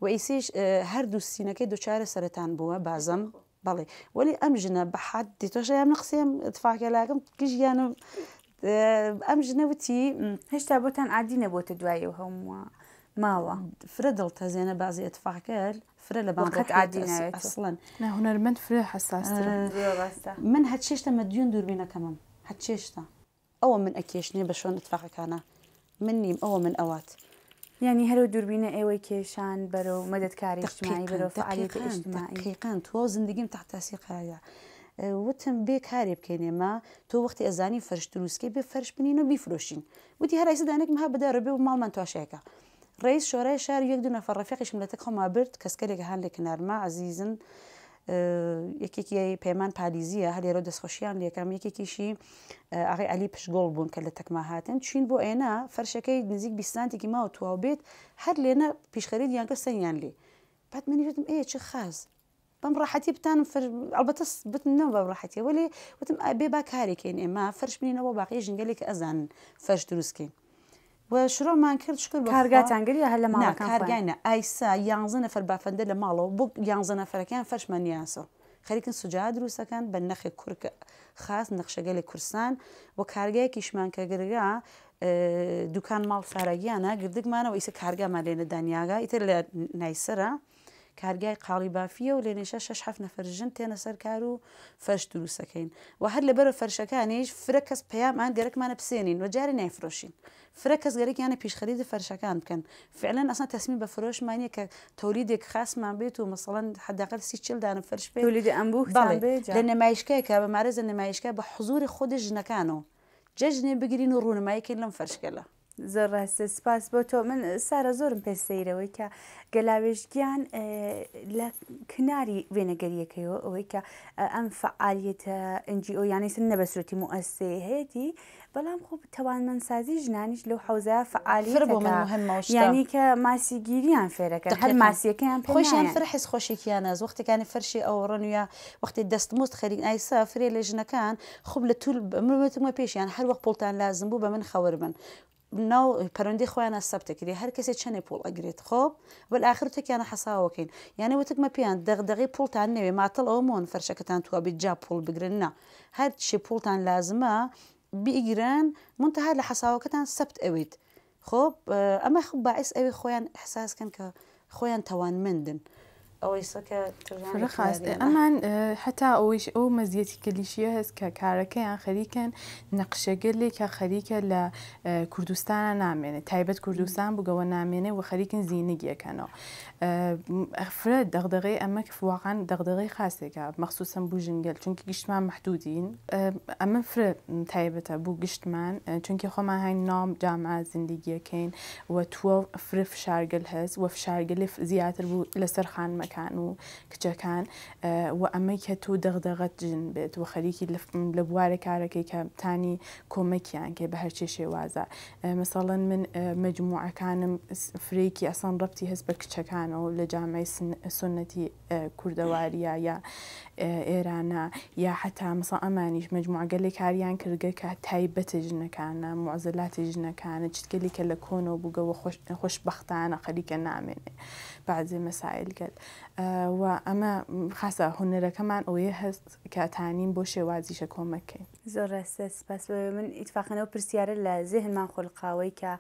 و ئیسیش هەردوو سینەکەی دوچارە سەرتان بووە بازم بەڵێ وەلی ئەم ژنە بەحات دیتۆشیان نقسێم اتفاکەلاکەم گژیانم ئەم ژنەوتی هێشتا بۆتان عادی نەبووتە دوایەوە هەمووە. ماوا ماوە فرەدڵتە زێنە كل ئەتفاقەر فرە وقت بانقەت اصلا هنا آه. أيوة، من فرە حساس من هتشيش هەت شێشتەمە دوێن دووربینەکەمم هەت شێشتا او من ئەکێشنێ بە شۆن اتفاقەکانە من نیم ئەوە من ئەوات ینی هەرو كيشان برو مدد كاري اجتماعي برو بەرەو اجتماعي دقيقا تو تۆ تحت تاسيق هيا اه، وتم بێ کارێ بکەینێمە تۆ وەختی ئەزانی فەرشتروسکی بێ فەرش بنین و بیفرۆشین وتی هەرای سدانێکم ها بدا ربي ومال من تواشيكا ڕئیس شورای شهر یک دو نفر رفیقش ملت ملەتەک خۆما برد که هەان لە ما عزیزن اه، یکی که پیمان یەکێکی رو دست هەلێرە دەستخۆشیان یکی یەکێکیشی اه، آقای علی پشگۆڵ بون کە لە تەکما هاتن چین بۆ ئێنا فەرشەکەی نزیک که بیستانتێکی ماوە تواو بێت هەر لێنە پیشخەرید یان کە سەریان لێ پات منیتم ئێ چ خاز بتانم فر بتان ئەلبەتە نم بە راحتی ولی وتم بێ با کاری که این کارێکین ئێمە فەرش بینینەوە باقی ازن فرش درست کن و شرۆمان کرد شکر کارگاتانگەری هە لە ماکارگانە ئایسا یانزە نەفەر بافەندە لە ماڵەوە بۆ یانزە نەفەرەکان فەرشمان یاسە خەریکن سوجا دروستەکەن بە نەخی کورکە خاص نەخشەگە لە کورسان و کارگایەکی شمانکەگرگا دوکان ماڵ ساراگییانە گردگمانەوە ئیسە کارگامان لێنە دانیاگا ئیتر لە نایسرە کارگای قاڵی بافیە و لێنێشە شش هەف نەفرژن تێنە سەر کار و فەش دروستەکەین و هەر لەبەرە فەرشەکانیش فرە کەس پەیامان گەرەکمانە پسێنین و جارێ نایفرۆشین فرە کەس گەرەیانە پیشخەرید فەرشەکان بکەن فعلەن ئەسان تەسمی بە فرۆشمانە کە تۆلیدێک خاصمان بێت و مەسەڵەن حداقل سی چلدانە فەرش پێ ئەمبوو لە نمایشکایکە بە مارەزە نمایشکە بە حزوری خودی ژنەکانەوە جەژنێ بگرین و ڕوونمایەکەین لەم فەرشکەلە زۆر ڕاستە سپاس بۆ تۆ من سارە زۆرم پێ سەیرەوەی کە گەلاوێژگیان لە کناری وێنەگەریەکەیەوە ئەوەی کە ئەم فعالیتە ئەنجیۆ یانیسن نەبەسوەتی موەسێ هەیەی بەڵام خوب تەوانمەندسازی ژنانیش لەو حوزە فعالیتر بۆ ینی کە ماسیگیریان فێرەکە هەر ماسیەکەیان خۆشیان فر حس خۆشێکیانە زۆختەکانی فەرشی ئەو ڕەنوە وەختی دەستموست خەرین ئایسا فرێ لە ژنەکان خوب لە توول مرمەتمە پێشیان هەروەک پڵتان لازم بوو بە من خەور بن ناو پەرەندی خۆیانە سەبتەکری هەر کەسێ چەندێ پۆڵ ئەگرێت خۆب بە آخر تێکیانە حەساوەکەین یانە وتکمە پیان دەغدەغی پڵتان نوێ ماتەڵ ئەو مۆن فەرشەکەتان توابیت جا پۆل بگرننا هەر چی پڵتان لازمە بیگران منتەها لە حەساوەکەتان سەبت ئەویت خۆب ئەمە خ باعس ئەوی خۆیان حساسکەن کە خۆیان تەوان مندن. ئەوەیسە کە ڕخاست اما حتی او مزیتی مەزیەتی هست که که کارکه خەریکن نقشه گلی که خریک کوردستانە نامێنێت تایبەت کوردستان بگو نامێنێ و خەریکن افراد اما که واقعا دغدغه خاصه که مخصوصاً بو ژنگل که گشتمان محدودین اما فر بو گشتمن گشتمان که ما هاین نام جامع زیندگیەکەین و تو فرف شارگل هست و فشارگل زیاتر بوو لەسەر مامەکان و کچەکان و ئەمەی کە تو دەغدەغەت جن بێت و خەریکی لە بوارە کارەکەی کە تانی کۆمەکیان کێ بە هەرچی شێوازە مثەڵەن من مجموعەکانم فرێکی ئەسان ڕەتی هەست بە کچەکانەوە لە جامای سنەتی کووردەواریە یا ئێرانە یا حتا مسا ئەمانیش مجموعگەلی کاریان کردگە کە تایبەتە ژنەکانە معزلاتی ژنەکانە چتگەلی کە لە کۆنەوە بووگەوە خۆشببختانە خەریکە نامێنێ بعضی مەسائل گەل و ئەمە خاصە هوەرەکەمان ئەوەیە هەست کاتانین بۆ شێوازیشە کۆمەکەین زۆر ڕاستە سپاس من ئیتفاقەنەوە پرسیارە لە زێهنمان خۆلقاوەی کە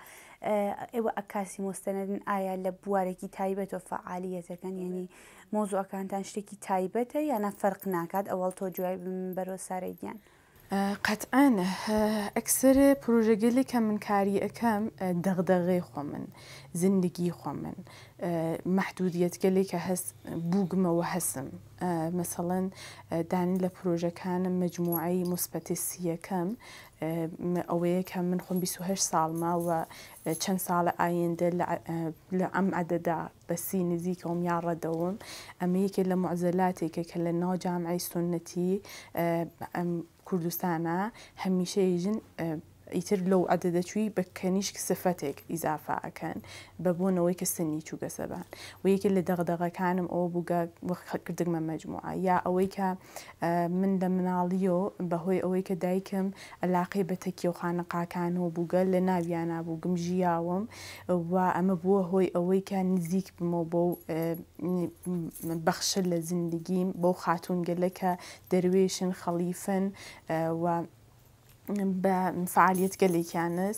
ئێوە ئەکاسی مۆستەنەدن ئایا لە بوارێکی تایبەت و فعالیەتەکەن یعنی مۆزوعەکانتان شتێکی تایبەتە یانە فەرق ناکات ئەوڵ تۆ جوای بەرۆ سارەیگیان. قەتعاان ئەکسەر پرۆژەگەلی کە من کاری ئەەکەم دەغدەغی خۆ من زندگی خۆ من محدودیت که کە هەست و هەسم مثلا دانی لپروژه پرۆژەکانم مجموعی مثبت مسبەتی کم اویه که من خون هش خۆم 28 ساڵماوە چەند ساڵە ئایندە لە ئەم عدەدا بەسی نزیکەوم یا ڕەدەوم ئەمە یەکێ لە معزەلاتێکە کە لە ناو جامعی کردستانه همیشه هەمیشەیژن ئیتر لەو عدەدەچووی بە کەنیشک سفتێک ئیزافا ئەەکەن بە بۆنەوەی کە سنی چوو گەسەبان و یەکە لە دەغدەغەکانم ئەوە بووگەکردمە مەجموعە یا ئەوەی کە من لە مناڵیۆ بەهۆی ئەوەی کە دایکم ئەلاقی بە تەکیۆ خانەقاکانەوە بووگە لە ناویانە بووگم ژیاوم و ئەمە بووە هۆی ئەوەی کە نزیک بمەوە بۆ بەخشە لە زیندگیم بۆ خاتونگەلەکە دەروێشن خەلیفن و فعالیت بە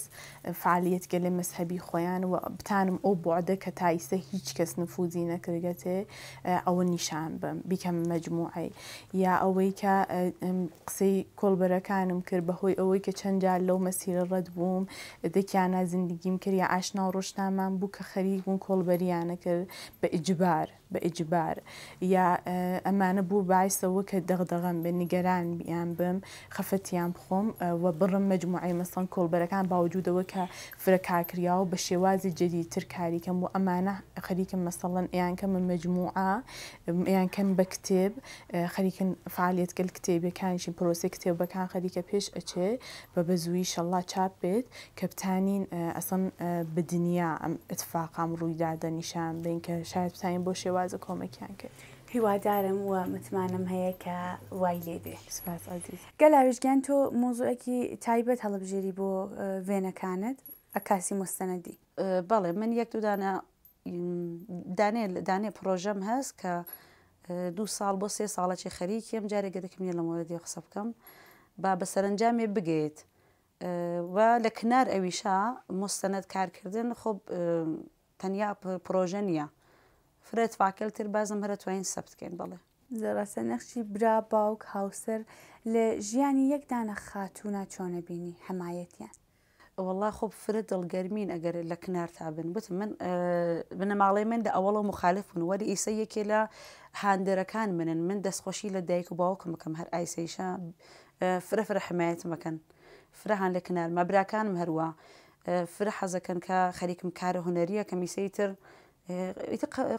فعالیت گلی مذهبی خویان و بتانم او بعده که تایسته هیچ کس نفوزی نکرگته او نیشان بم بیکەم مجموعه. یا کل کە قسەی کۆلبەرەکانم کرد اوی که چند جال لەو مەسیرە رد بوم زندگیم زندگیم کرد یا ئاشنا و بو که کە خەریک کل بریانه بئجبار یا ئەمانە آه، بوو باعثەوە کە دەغدەغم بە بيان بم خفت بخۆم بخوم آه، وبرم مەجموعی مثلا كل بركان کە فرەکاکریا و بە شێوازی جديد تركاري كم ئەمانە خەریکم مەسەڵەن ئیان کە من مەجموعە یان يعني کەم بە کتێب آه، خەریکن فعالیتگەل کتێبەکانیشی پرۆسی کتێبەکان خەریکە پێش ئەچێ بە بەزووی شەڵا چاپ شاء الله بتانین ئەسن بدنیا ئەم اتفاقام ڕوویدادە نیشان بین کە شاید بتانین بۆ شێوە جیاوازە کۆمەکیان کرد. هیوادارم و متمانم هەیە کە وای لێ بێ گەلاویشگیان تۆ مۆزوعەکی تایبەت هەڵبژێری بۆ وێنەکانت ئەکاسی مستەنەدی بەڵێ من یەک دودانە دانێ پرۆژەم هەست کە دوو ساڵ بۆ سێ ساڵەی خەریکیم جارێک گەدەکم نیە لە مۆردی قسە بکەم با بە سەرنجامێ بگەیت و لە کنار ئەویشا مستەنەت کارکردن خۆ تەنیا پرۆژە نیە فرێت فاکەلتر بازم هەرە توانین سەبتکەین بڵێ زەڕاستە نەخشی برا باوک هاوسەر لە ژیانی یەکدانە خاتوونە چۆنە بینی هەمایەتیان والله خب فرد دڵگەرمین ئەگەر لە کنار تابن بتم من بنەماڵی من دە ئەوڵە مخالفن وەری ئیسە یەکێ لە هاندەرەکان منن من دەستخۆشی لە دایک و باوکم بکەم هەر ئایسەیشە فرەفرە حمایەت مەکەن فرەهان لە کنار مەبراکانم هەروە فرە حەزەکەن کە خەریکم کارە هوەریە کە میسەی تر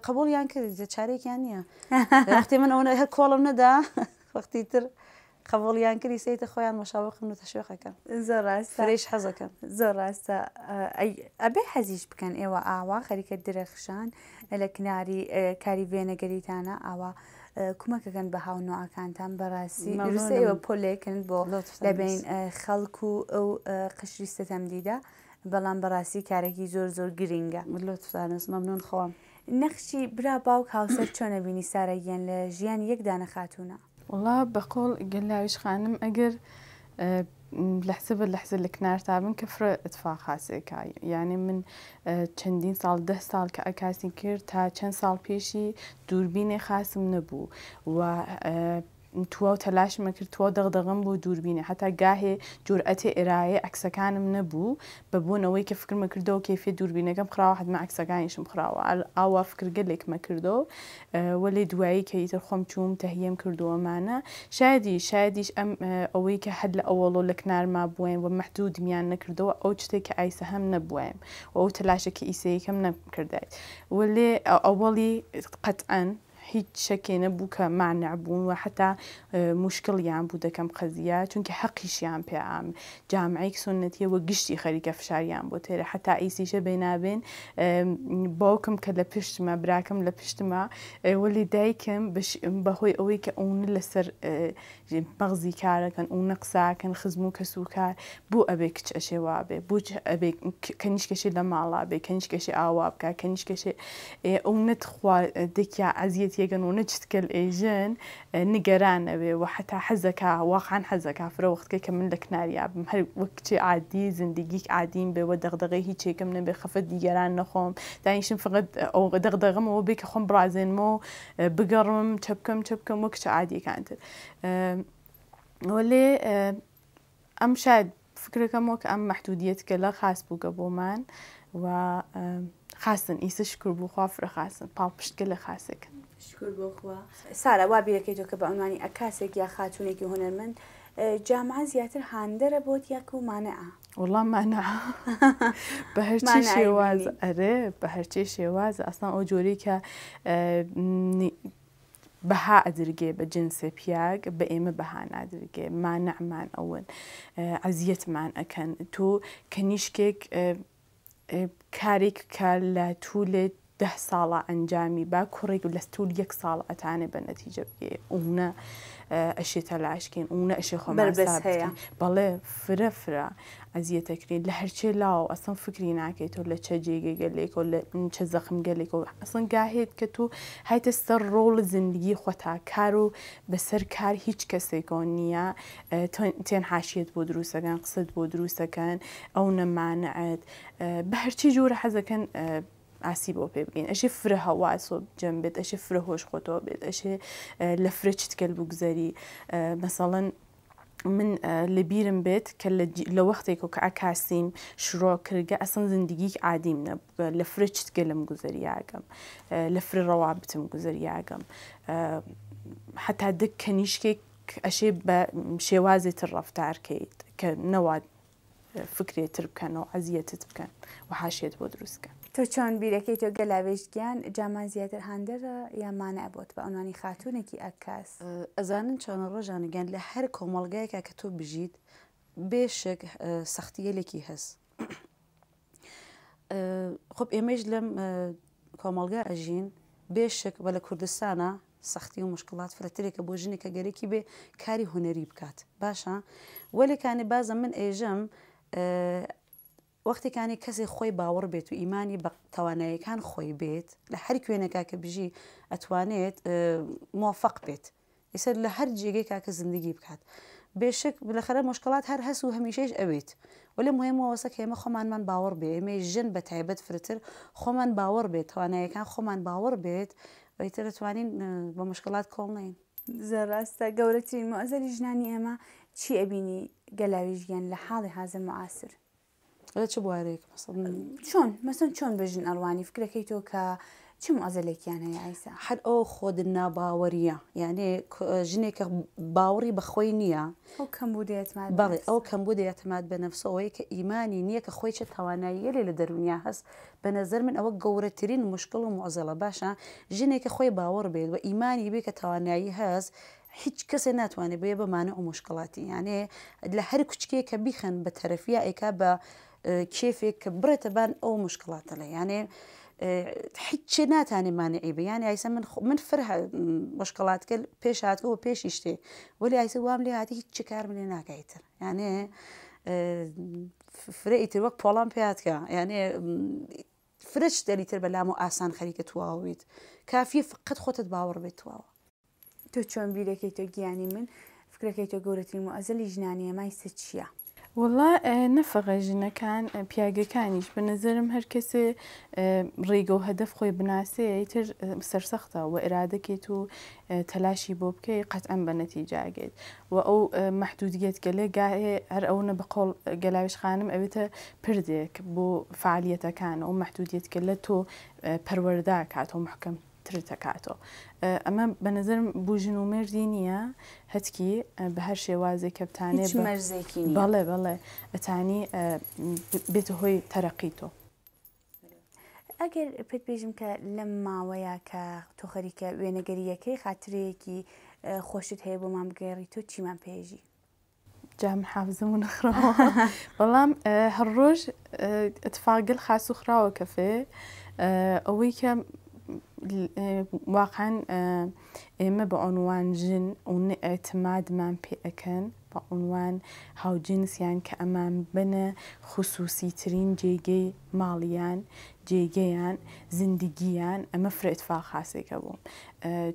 قبولیان کرد چارێکیان نییە وقتی من ئەوە هەر کۆڵم نەدا وەختی تر قبولیان کردی سیتە خۆیان مشاوەخم و تەشوێخەکەم زۆر ڕاستریش حەزەکەم زۆر ڕاستە ئەبێ حەزیش بکەن ئێوە ئاوا خەریکە درەخشان لە کناری کاری وێنەگەریتانە ئاوا کومەکەکەن بە هاونەوەکانتان بەڕاستی ئێوە پۆلێکن بۆ لەبین خەڵکو ئەو قشری سەتەمدیدا. بەڵام بەڕاستی کارێکی زۆر زۆر گرینگە لۆتفانس مەمنون خۆم نەخشی برا باوک هاوسەر چۆنە بینی سارەگەن لە ژیان یەکدا نەخاتوونە وڵا بەقۆڵ گەلاویش خانم ئەگەر لەحسب لەحزە لە کنارتابن کەفرە اتفاق حاسێکایی یعنی من چەندین ساڵ ده ساڵ کە ئەکاسی کرد تا چەند ساڵ پێشی دووربینێ خاسم نەبوو و تو او تلاش توە و تەلاشمە کردووە دەغدەغم بۆ دووربینە هەتا گاهێ جورئەتی ئێرایە ئەکسەکانم نەبوو که بوونەوەی کە فکرمە کردەوە کەفێ دووربینەکەم خراوە حما ئەکسەکانیشم خراوە او فکر گلک کردەوە ولی دوایی که ئیتر خوم چوم تهیم کردو کردووەمانە شادی شادیش ئەم ئەوەی کە هەد لە ئەوەڵۆ لە کنارما بووین و مەحدوو دمیان نەکردەوە ئەو شتێک کە ئایسە او نەبوویم که تەلاشەکە کم نەکردێت ولی اولی قطعا هیچ شەکێ نەبوو کە مانەبوون و حتا مشکلیان بوو دەکەم قەزیە چونکە حەقیشیان پێ ئام جامعەیەك سنەتیەوە گشتی خەریکە فشاریان بۆ تێرە حتا ئیسیشە بێنابێن باوکم کە لە پشتمە براکەم لە پشتمە وەلی دایکم بەهۆی ئەوەی کە ئەوون لەسەر مەغزی کارەکەن ئەو نەقساکەن خزم و کەسوکار بوو ئەبێ کچ ئەشێوا بێ بوو کەنیشکەشی لە ماڵا بێ کەنیشکەشی ئاوا بکە کەنیشکەشی ئەو نەتخوا دەکیا ئازیەتی تيجن كل إيجان آه، نجران أبي وحتى حزكا واقعا حزكا عفرا وقت كي كمل لك ناريا بمهر وقت عادي زندگيك عاديين بي ودغدغي هي تشي كمن بخفت نجران نخوم دانيشن فقد أو دغدغم وبيك خم برازين مو آه، بقرم تبكم تبكم وقت عادي كانت آه، ولي أم شاد فكرة كموك أم محدوديتك لا خاص بوك مان و خاصن ئیسە شکر بو خوا فرە خاصن پاڵ پشتگەلە خاسێکن شکر بۆخوا سارا که بیرەکەیتەوە که که ئەمانی اکاسه یا خاتونێکی هنرمند جامعە زیاتر هاندەرە بۆت بود و مانەعە والله مانە به اره شواز اصلا بە هەرچی که به او جوری که بها پیگ به جنس پیاگ بە مانع من اول عزیت من اکن تو، کنیش کەنیشکێک کریک کل طول ده ساڵە ئەنجامی با کوڕێک لە ستول یەک بالنتيجة ئەتانێ بە اشي تلعشكين ئەشی اشي اونە ئەشی خۆ بەڵێ فرە فرا ئەزیەتەکرین لە هەرچێ لاو ئەسم فکری ناکەیت تۆ لە چە جێگەگەلێک و چە زەخم گەلێک و ئەسن گاهێت کە تو هایتە سەر ڕۆڵ زندگی خۆتا کار و بەسەر کار هیچ کەسێکۆ نییە اه، تێن حاشیت بۆ دروستەکان قسەت كان او نمانعت نەمانەت اه، بە هەرچی جوورە حەزەکەن اه، عسی بۆ پێ بگەین ئەشی فرە هەوا سۆ جەم بێت ئەشی فرە هۆشخۆتەوە بێت اه، ئەشێ لە فرە چتکەل بگزەری اه، مەسەڵەن من لەبیرم بێت کە لە وەختێک و کە ئاکاسیم شرۆ کردگە ئەسن زندگیک عادیم نەبگە لە فرە چتکە لەم گوزەریاگەم لە فرە ڕەوابتم گوزەریاگەم حتا دک کەنیشکێک ئەشێ بە شێوازی تر ڕفتارکەیت کە نەوە فکرێتتر بکەن و عزیەتت بکەن و حاشێت بۆ دروستکە تۆ چۆن بیرەکەی تۆ گەلاوێژگیان جامان زیاتر هەندەرە یامانە ئەبت بە ئەوانی خاتونێکی ئەکاس ئەزانن چۆنە ڕۆژانگەان لە هەر کۆمەلگایەکە کە تۆ بژیت بێشک سەختیەلێکی هەست خب ئێمەش لەم کۆمەلگا ئەژین بێشک بە لە کوردستانە سەختی و مشکلات فرەترێکە بۆ ژنێکە گەرەکی بێ کاری هوەری بکات باشە وەلێکانی بازە من ئێژەم وەختێکانی کەسی خۆی باوەڕ بێت و ئیمانی بە تەواناییەکان خۆی بێت لە هەر کوێنەکە کە بژی ئەتوانێت موفق بێت ئیسەر لە هەر جێگەیکا کە زندگی بکات بێشک لەخرە مشکلات هەر هەس و هەمیشەش ئەوێت و لە مهمەوەسە کە ئێمە خۆمانمان باوەڕ بێ ئێمە ژن بە تایبەت فرتر خۆمان باوەڕ بێت توانایەکان خۆمان باوەڕ بێت ئەیتر دەتوانین بە مشکلات کۆڵ نین زەڕاستە گەورەترین مۆزەری ژنانی ئێمە چی ئەبینی گەلاوی ژیان لە حاڵی حازە معاسر لە چ بوارێک چۆن مەسن چۆن بژین ئەڵوانی فکرەکەی تۆ کە چم ئازەلێکیان هەیە ئایسا هەر ئەو خۆدن ناباوەریە یانێ ژنێکە باوەڕی بەخۆی نییە ئەو کەم بوو دێتمان بەڵێ ئەو کەم بوو دێتمات بە نەفسەوەی کە ئیمانی نییە کە خۆی چە تواناییە لێ لە دەرونیا هەست بە نظر من ئەوە گەورەترین مشکل و مۆزەڵە باشە ژنێکە خۆی باوەڕ بێت و ئیمانی بێ کە توانایی هەست هیچ کەسێ ناتوانێت بێ بەمانە ئەو مشکڵاتی یانێ لە هەر کوچکێک کە بیخەن بە تەرەفیە ئێکا بە کێفێک کە بڕێتەبان ئەو مشکڵاتە لە یانێ هیچ ناتانێمانە ئەیبیان یاسە من من فر مشکڵاتکە پێش هاتکەەوە پێشی شتێ ولی یاسە وام لێ هاتی هیچ چ کار منێ ناکەیتر یانێ فرە ئیتر وەک پۆڵام پێاتکە یانێ فرش دەلیتر بە لام و ئاسان خەریکە تواویت کافی فقط خۆتت باوەڕ بێت تواوە تۆ چۆن بیرەکەی تۆ گیانی من فکرەکەی تۆ گەورەترین و ئەزەلی ژنانیە مای سە چییە؟ وڵا نەفەقە ژنەکان پیاگەکانیش بە نظرم هەر کەسێ ڕێگە و هەدف خۆی بناسەیە تر سەرسەختە و ئێرادەکێت و تەلاشی بۆ بکەی قەت ئەم بە نەتیجاگەیت و ئەو مححدودیت گەلێ گاهێ هەر ئەوە بە قۆڵ گەلاویش خانم ئەوێتە پردێک بۆ فعالیەتەکان ئەو مححدودیت گە لە تۆ پەروەردا کاتۆ محکەم ترت ئەکاتۆ ئەمە بەنظرم بژین و مردی نییە هەتکی بە هەر شێوازێک کەپتانێ مەرزێکی بەڵێ بەڵێ ئەتانی بێت هۆی تەرەقی تۆ ئەگەر پێت بێژم کە لەم ماوەیە کە تۆ خەریکە وێنەگەریەکەی خااترەیەکی خۆشت هەیە بۆ مام بگەێڕی تۆ چیمان پێژی جام حافزم و نخراوە بەڵام هەر ڕۆژ اتفاقل خاس و خراوە کەفێ ئەوەی کە واقعا آه، ما بعنوان جن ونقعت من بي أكن بە عونوان هاوجنسیان کە ئەمان بنە خصوصیترین جێگەی ماڵیان جێگەیان زیندگییان ئەمە فرێتفا خاسێکە بووم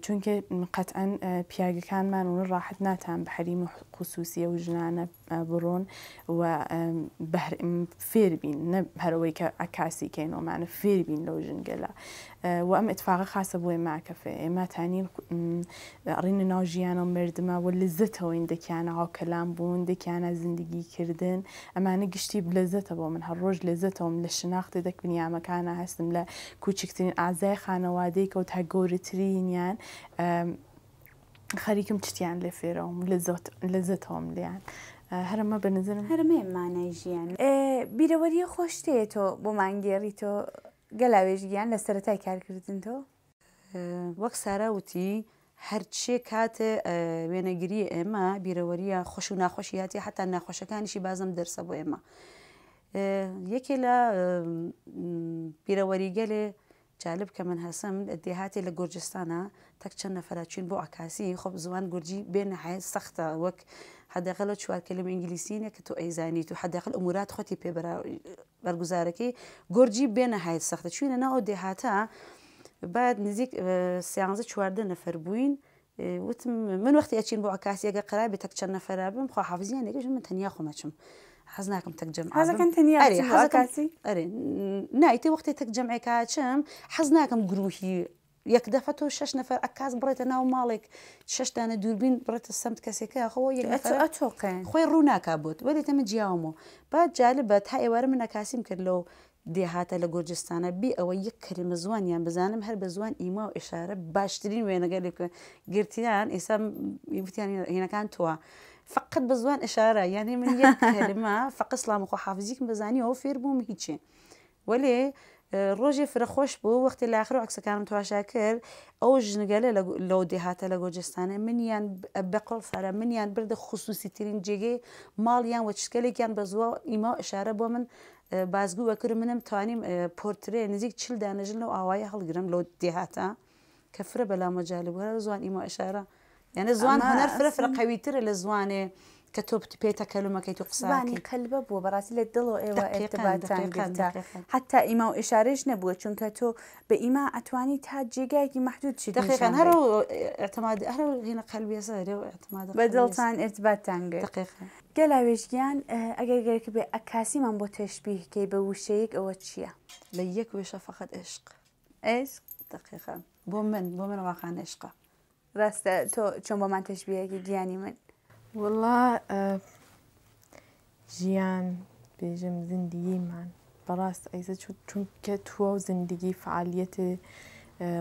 چونکە قەتەن پیاگەکانمان و ڕاحت ناتان بە حەریم خصوصیە و ژنانە بڕۆن و فێربین هەرەوەی کە ئەکاسی کەینۆمانە فێربین لەو ژنگەلا و ئەم اتفاقە خاصە بۆی ماکەفێ ئێماتانی ڕینە ناو ژیانە و مردمە و لزتەوەین دەکیانە هاوکە کەلام بوون دەکیانە زیندگی کردن ئەمانە گشتی لەزەتە بۆ من هەر ڕۆژ لەزەتەوەم لە شناختی دەکنیامەکانە هەستم لە کوچکترین ئازای خانەوادەی کەوت تا گەورەترینیان خەریکم چتیان لە فێرەوەم لەزەتەوەم لیان. هەرمە بنزرم هەرمێ مانای ژیان بیرەوەریە خۆشتەیە تۆ بۆ مانگێڕی تۆ گەلاوێژ گیان لە سەرەتای کارکردن تۆ وەک سارا وتی هەرچێ کاتێ وێنەگیری ئێمە بیرەوەریە خۆش و ناخۆشی هاتی حتا ناخۆشەکانیشی بازم دەرسە بۆ ئێمە یەکێ لە بیرەوەریگەلێ جالب کە من هەسم دێهاتی لە گورجستانە تەک چەند نەفرەرچین بۆ ئاکاسی خۆب زوان گورجی بێنە حای سەختە وەک حداقل لە چوارکە لەم ئینگلیسیینە کە تۆ ئەیزانیت و حداقل ئەمورات خۆتی پێ بەرگزارەکەی گورجی بێنە حایت سەختە چینە ناو دێهاتە بعد نزيك آه، سیانزه شواردة نفر بوين آه، وتم من وقت يأتين بوع كاسية اگه قرابی تک نفر بم خو حافظی نگه من تنيا خو حزناكم تكجمع هذا كان تنيا اري حزكاتي اري نايتي وقت تكجمع كاتشم حزناكم قروهي يك دفتو شش نفر اكاز بريت انا ومالك شش تانا دوربين بريت السمت كاسيكا خو يك نفر اتوقع خوي رونا كابوت ولي تم جيامو بعد جالبة هاي ورمنا انا كاسيم كرلو دێهاتە لە گۆرجستانە بی ئەوە یەک کەریمە زوانیان بزانم هەر بە زوان ئیما و ئشارە باشترین وێنەگە لێکە گرتیان ئێستا وتیان هێنەکان توە. فقط بە زوان ئشارە یعنی من کەلمە فقط سلامخۆ حافزیکم بزانی ئەو فێر بووم هیچێ. وەێ ڕۆژی فرەخۆش بوو وەختی لاخر و عکسەکانم تواشا کرد ئەو ژنگەلە لەو دێهاتە لە گۆجستانە منیان بەقڵ سارە منیان بردە خصوصی ترین جێگەی ماڵیان وەچکەلێکیان بە زووە ئیما ئشارە بۆ من بازگو وەکر منم توانیم پۆرترێ نزیک چل دانەژن لەو ئاوایە هەڵگرم لەو دێهاتە کەفرە بەلا مەجاالب هەر زوان ئیمە عشارە یعنی زوان هەنەر فرە فرە قەویترە لە زوانێ کە تۆ بتپێتە کەلومەکەی تو باني قلبة بو بەڕاستی لە ايوة ارتباطان ئێتباتان حتى ايما و ئشارش نەبووە چونکە تۆ بە ئیما ئەتوانی تا جێگایکی محدود چی دقيقا هرو اعتماد هەر هێنە قەلبێزە لێو اعتماد بە دڵتان ئێتباتان دقیقا گەلاوێژگیان ئەگەر اه، گەرک بێ ئەکاسیمان بۆ تێشببیکەی بە وشەیەک ئەوە او لە یەک وێشە فقط عشق عشق دقیقا بۆ من بۆ من واقعان عشقا ڕاستە تۆ چۆن بۆمان تشببیەکی گیانی من وڵا ژیان بێژم زیندگیمان بەڕاست ئەیزە چونکە تووە و زیندگی فعالیەتی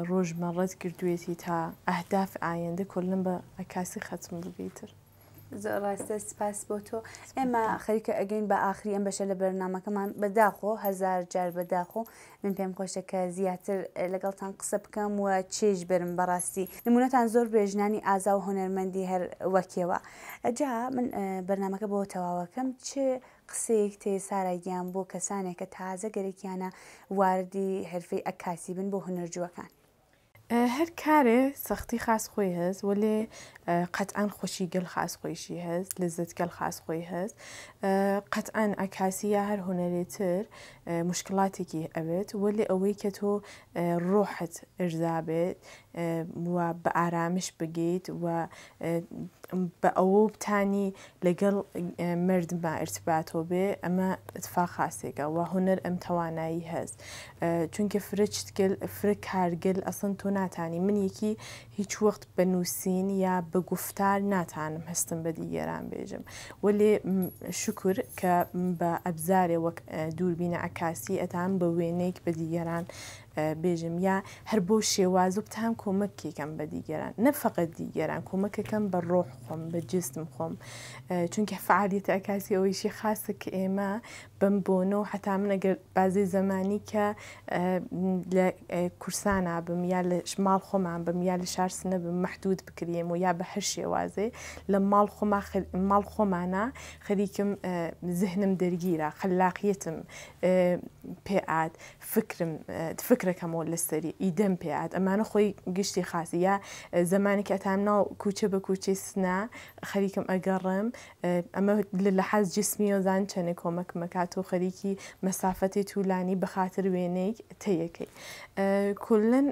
ڕۆژمە ڕەت کردوێتی تا ئەهداف ئاەندە کلم بە ئەکاسی خەچم ببیتر. ڕاستە سپاس بۆ تۆ ئێمە خەریکە ئەگەین بە ئاخری ئەم بەشە لە بەرنمەکەمان بەداخۆ هزار جار بەداخۆ من پێم خۆشە کە زیاتر لەگەڵتان قسە بکەم وە چێژ برم بەڕاستی نمونەتان زۆر برێژنانی ئازا و هوەرمەندی هەر وەکیەوە ئەجا من بەرنمەکە بۆ تەواوەکەم چێ قسەیەک تێ ساراگیان بۆ کەسانێک کە تازە گەرەکیانە واردی هەرفەی ئەکاسی بن بۆ هوەرجوەکان. هر أه، کارێ سختی خاص خوی هست ولی أه، قطعا خوشی گل خاص خۆیشی هست لذت گل خاص خۆی هەست قەتان ئەکاسی یا تر مشکلاتی که اوید ولی اوی که تو روحت ئەرزابێت وە بە ئارامش بگیت و بە ئەوە بتانی لەگەڵ مردمە ئەرتباتۆ بێ ئەمە اتفا خاصێکە و هوەر ئەم توانایی هەست چونکە فرچگل فرە کارگل ئەسن تۆ ناتانی من یەکی هیچ وەخت بە نووسین یا بە گفتار ناتانم هەستم بە دیگەران بێژم وەێ شکر کە بە ئەبزارێ وەک دووربینە ئەکاسی ئەتان بە وێنێک بە دیگەران بێژم یا هەر بۆ شێواز و بتان نه فقط دیگران، کمک کم کۆمەکەکەم روح خم، به جسم خم، چون که فعالیت ئەکاسی اویشی خاصه که ئێمە بم بۆنە و حتا منەگەر بازی زمانی کە لە کورسانە بم یا لە ماڵ خۆمان بم یا لە شار سنە بم محدود بکرێم و یا بە هەر شێوازێ لە ماڵ خۆمانە خەریکم زهنم دەرگیرە خەلاقیتم پێعاد فکرم فکرەکەمەوە لەسەری ئیدەم پێعات ئەمانە خۆی گشتی خاصی یا زمانی کە ئەتام ناو کوچە بە کوچەی سنا خەریکم ئەگەڕم ئەمە لە حەز جسمی وزان چەنە کۆمەک مەکات تۆ خەریکی مەسافەتی طولانی بە خاطر وێنەیەک تەیەکەی کولن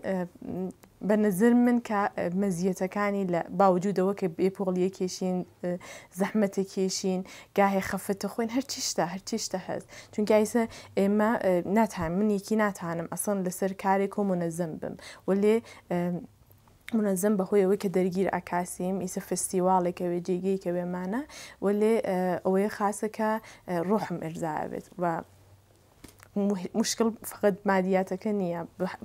بە نظر من کە مەزیەتەکانی لە باوجودەوە کە بێپۆڵیە کێشین زەحمەتە کێشین گاهێ خەفتە خۆین هەرچی شتا هەرچی شتە هەست چونکیسە ئێمە ناتان منێکی ناتانم ئەسڵ لەسەر کارێک کۆمونەزم بم و لێ منەزم بەهۆیەوەی کە دەرگیر ئەکاسیم ئیسە فستیواڵێکەوێ جێگەی کە وێمانە وەێ ئەوەیە خاصەکە ڕۆحم ئەرزابێت و مشکل فقط مادیاتەکە نییە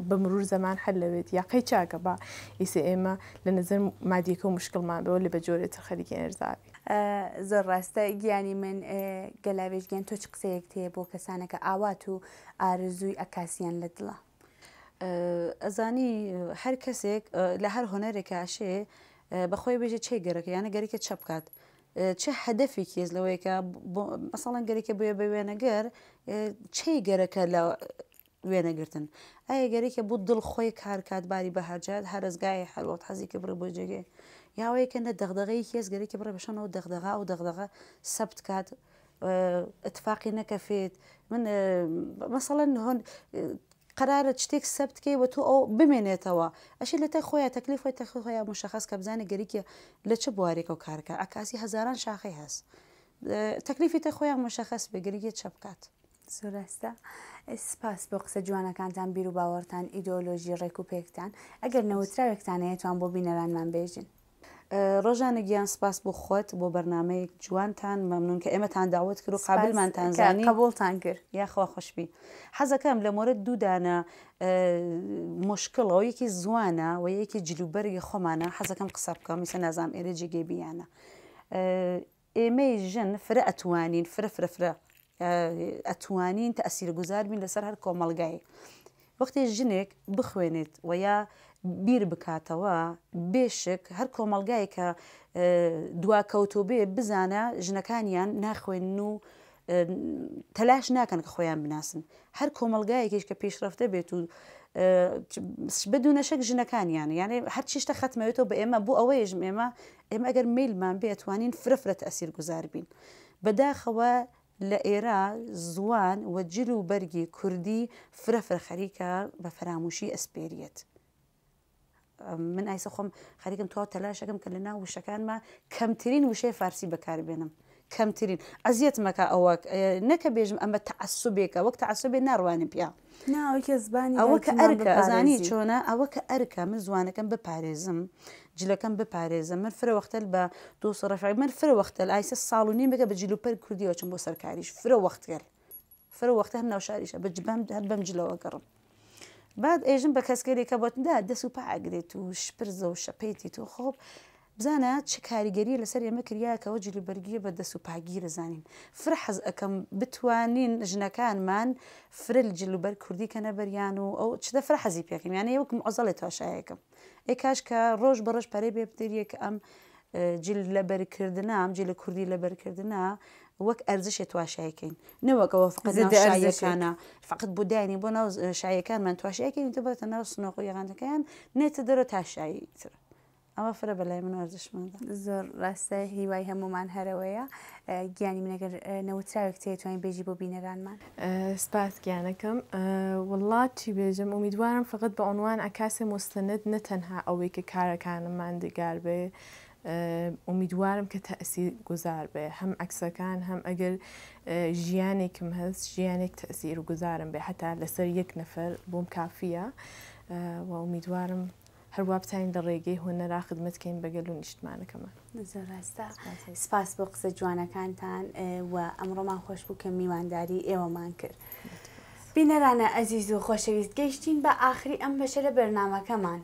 بە مرور زەمان هەر لەوێت یاقی چاکە بە ئیسە ئێمە لە نظر مادیەکە و مشکلمان بەوە لە بە جۆرێتتر خەریکی ئەرزابی زۆر ڕاستە گیانی من گەلاوێژ گیان تۆچ قسەیەک تێ بۆ کەسانەکە ئاوات و ئارزووی ئەکاسیان لە دڵە ئەزانی هەر کەسێک لە هەر هۆنەرێکاشێ بەخۆی بێژێ چی گەرەکە یانە گەریکە چە بکات چه هەدەفی کێز لەوەیکە مەساڵەن گەریکە بێ بە وێنەگەر چی گەرەکە لە وێنەگرتن ئایا گەریکە بوو دڵخۆی کارکاتباری بەهاجات هەرزگای هەلوەت حەزیکە بڕ بۆ جێگێ یاوەیەکە نە دەغدەغی کێز گەریکە بڕە بەشانەوە دەغدەغا و دەغدەغە سەبت کات اتفاقی نەکەفێت من مەسەڵەن هۆن قرارە شتێک سەبتکەی وە تو ئەو بمێنێتەوە ئەشی لە تای خۆیان تەکلیفۆی تەخۆیان مشخص کە بزانە گەریکە لە چه بوارێکە و کارکە ئەکاسی هزاران شاخی هەست تەکلیفی تە خۆیان مشخص بگەریگە چە بکات. زۆرەستە سپاس بۆ قسە جوانەکانتان بیر و باوەرتان ئیدۆلۆژی ڕێک و پێکتان ئەگەر نەوتراوێکتانەیەتوان بۆ بینەرانمان بێژین. ڕۆژانە گیان سپاس بۆ خۆت بۆ بەرنمەیەک جوانتان مەمنون کە ئێمەتان داوت کرد و قابلمانتان زانی قبولتان کرد یاخوا خۆشببی حەزەکەم لە مورد دوودانە مشکڵەوە یەکی زوانە و یەکی جلوبەرگی خۆمانە حەزەکەم قسە بکەم میسە نازام ئێرە جێگەبییانە ئێمەی ژن فرە ئەتوانین فرە فرە فرە ئەتوانین تە ئەسیر گوزار بین لەسەر هەر کۆمەلگای. وەختی ژنێک بخوێنێت و یا بیر بکاتەوە بێشک هەر کۆمەلگایکە دواکەوتۆ بێ بزانە ژنەکانیان ناخوێن و تەلاش ناکەن کە خۆیان بناسن هەر کۆمەلگایەکیش کە پێشرەفتە بێت و بدونە شک ژنەکانیان یانێ هەر چیشتە خەتمەوێتەوە بە ئێمە بۆ ئەوەیش ئێمە ئێمە ئەگەر میلمان بێتوانین فرفرەت ئەسیر گوزار بین بەداخەوە لە ئێرا زوان وە جل و بەرگی کوردی فرەفر خەریکە بە فراموشی ئەسپێریت. من ئایسە خۆم خەریکم تۆ تەلاشەکەم کە لە ناو وشەکانمە کەمترین وشەی فارسی بەکاربێنم. کەمترین ئەزیەت مەکە ئەوە نەکە بێژم ئەمە تەعسوبێکە وەک تەعسوبێ ناڕوانم پیا ناوەکە زبانی ئەوە کە ئەرکە ئەزانی چۆنە ئەوە کە ئەرکە من زوانەکەم بپارێزم جلەکەم بپارێزە مەر فرەوەختل بە دو ڕفعی مەر فرەوەختل ئایسە ساڵ و نیم بگە بە جلوپەر کوردیەوەچم بۆ سەرکاریش فرەوەختگەر فرەوەختە هەر ناوشاریشە بە جبم هەر بەم جلەوە گەڕم بعد ئێژم بە کەسگەرێکە بۆتدا دەست و پاگرێت و شپرزە و شەپەیتی تۆ خۆب بزانە چ کاریگەری لەسەر ئێمە کریاکەەوە جلوبەرگیە بە دەست و پاگیرە زانین فر حەز ئەەکەم بتوانین ژنەکانمان فرل جلوبەر کوردی کەنەبەریان و ئەو چدە فر حەزی پێکەم یانە یەوەکم ئۆزەڵێت تاشایەکەم ئێ کاش کە ڕۆژ بەڕۆژ پەرەی بێ بتریەک ئەم جل لە بەرکردنا ئەم جل لە کوردی لە بەرکردنا وەک ئەرزشی تواشایەکەین نەوەکەوە فقەکانە فقط بودانی بۆ ناو شایەکانمان تواشایەکەین تە بێتە ناو سنۆقۆ یەغانەکەیان نێتە دەرە تاشایی تر. ئەوە فرە بەلای من وەرزشماندا زۆر ڕاستە هیوای هەمومان هەرەوەیە گیانی منەگەر نەوتراوێک تێتوانین بێژی بۆ بینەرانمان سپاس گیانەکەم وڵات چی بێژم امیدوارم فقط بە ئۆنوان ئەکاسی مستند نەتەنها ئەوەی کە کارەکانممان دەگار بێ. امیدوارم کە تەسی گوزار بێ هەم عکسەکان هەم ئەگەر ژیانێکم هەست ژیانێک تەسیر و گوزارم بێ حتا لەسەر یەک نەفەر بۆم کافیە و امیدوارم هەروە بتین لە ڕێگەی هۆنەرا خدمتکەین بەگەل و نیشتمانەکەمە زۆر ڕاستە سپاس بۆ قسە جوانەکانتان و ئەمڕۆمان خۆش بوو کە میوانداری ئێوەمان کرد. بینەرانە ئەزیز و خۆشەویست گەیشتین بە ئاخری ئەم بەشە لە بەرنمەکەمان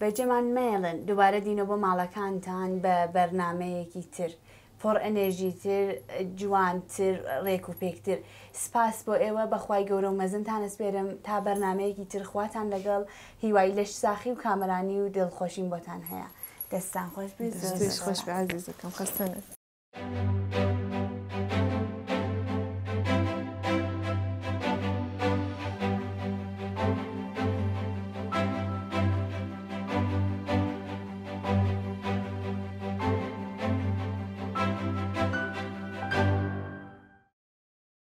بەجێمان مێڵن دووبارە دینەوە بۆ ماڵەکانتان بە بەرنمەیەکی تر. پڕ ئەنێژیتر جوانتر ڕێک و پێکتر سپاس بۆ ئێوە بەخوای گەورە و مەزنتان ئەسپێرم تا بەرنمەیەکی ترخواتان لەگەڵ هیوای لەش ساخی و کامرانی و دڵخۆشین بۆتان هەیە دەستان خۆش بێت خۆش بەعزیزەکەم خستنت.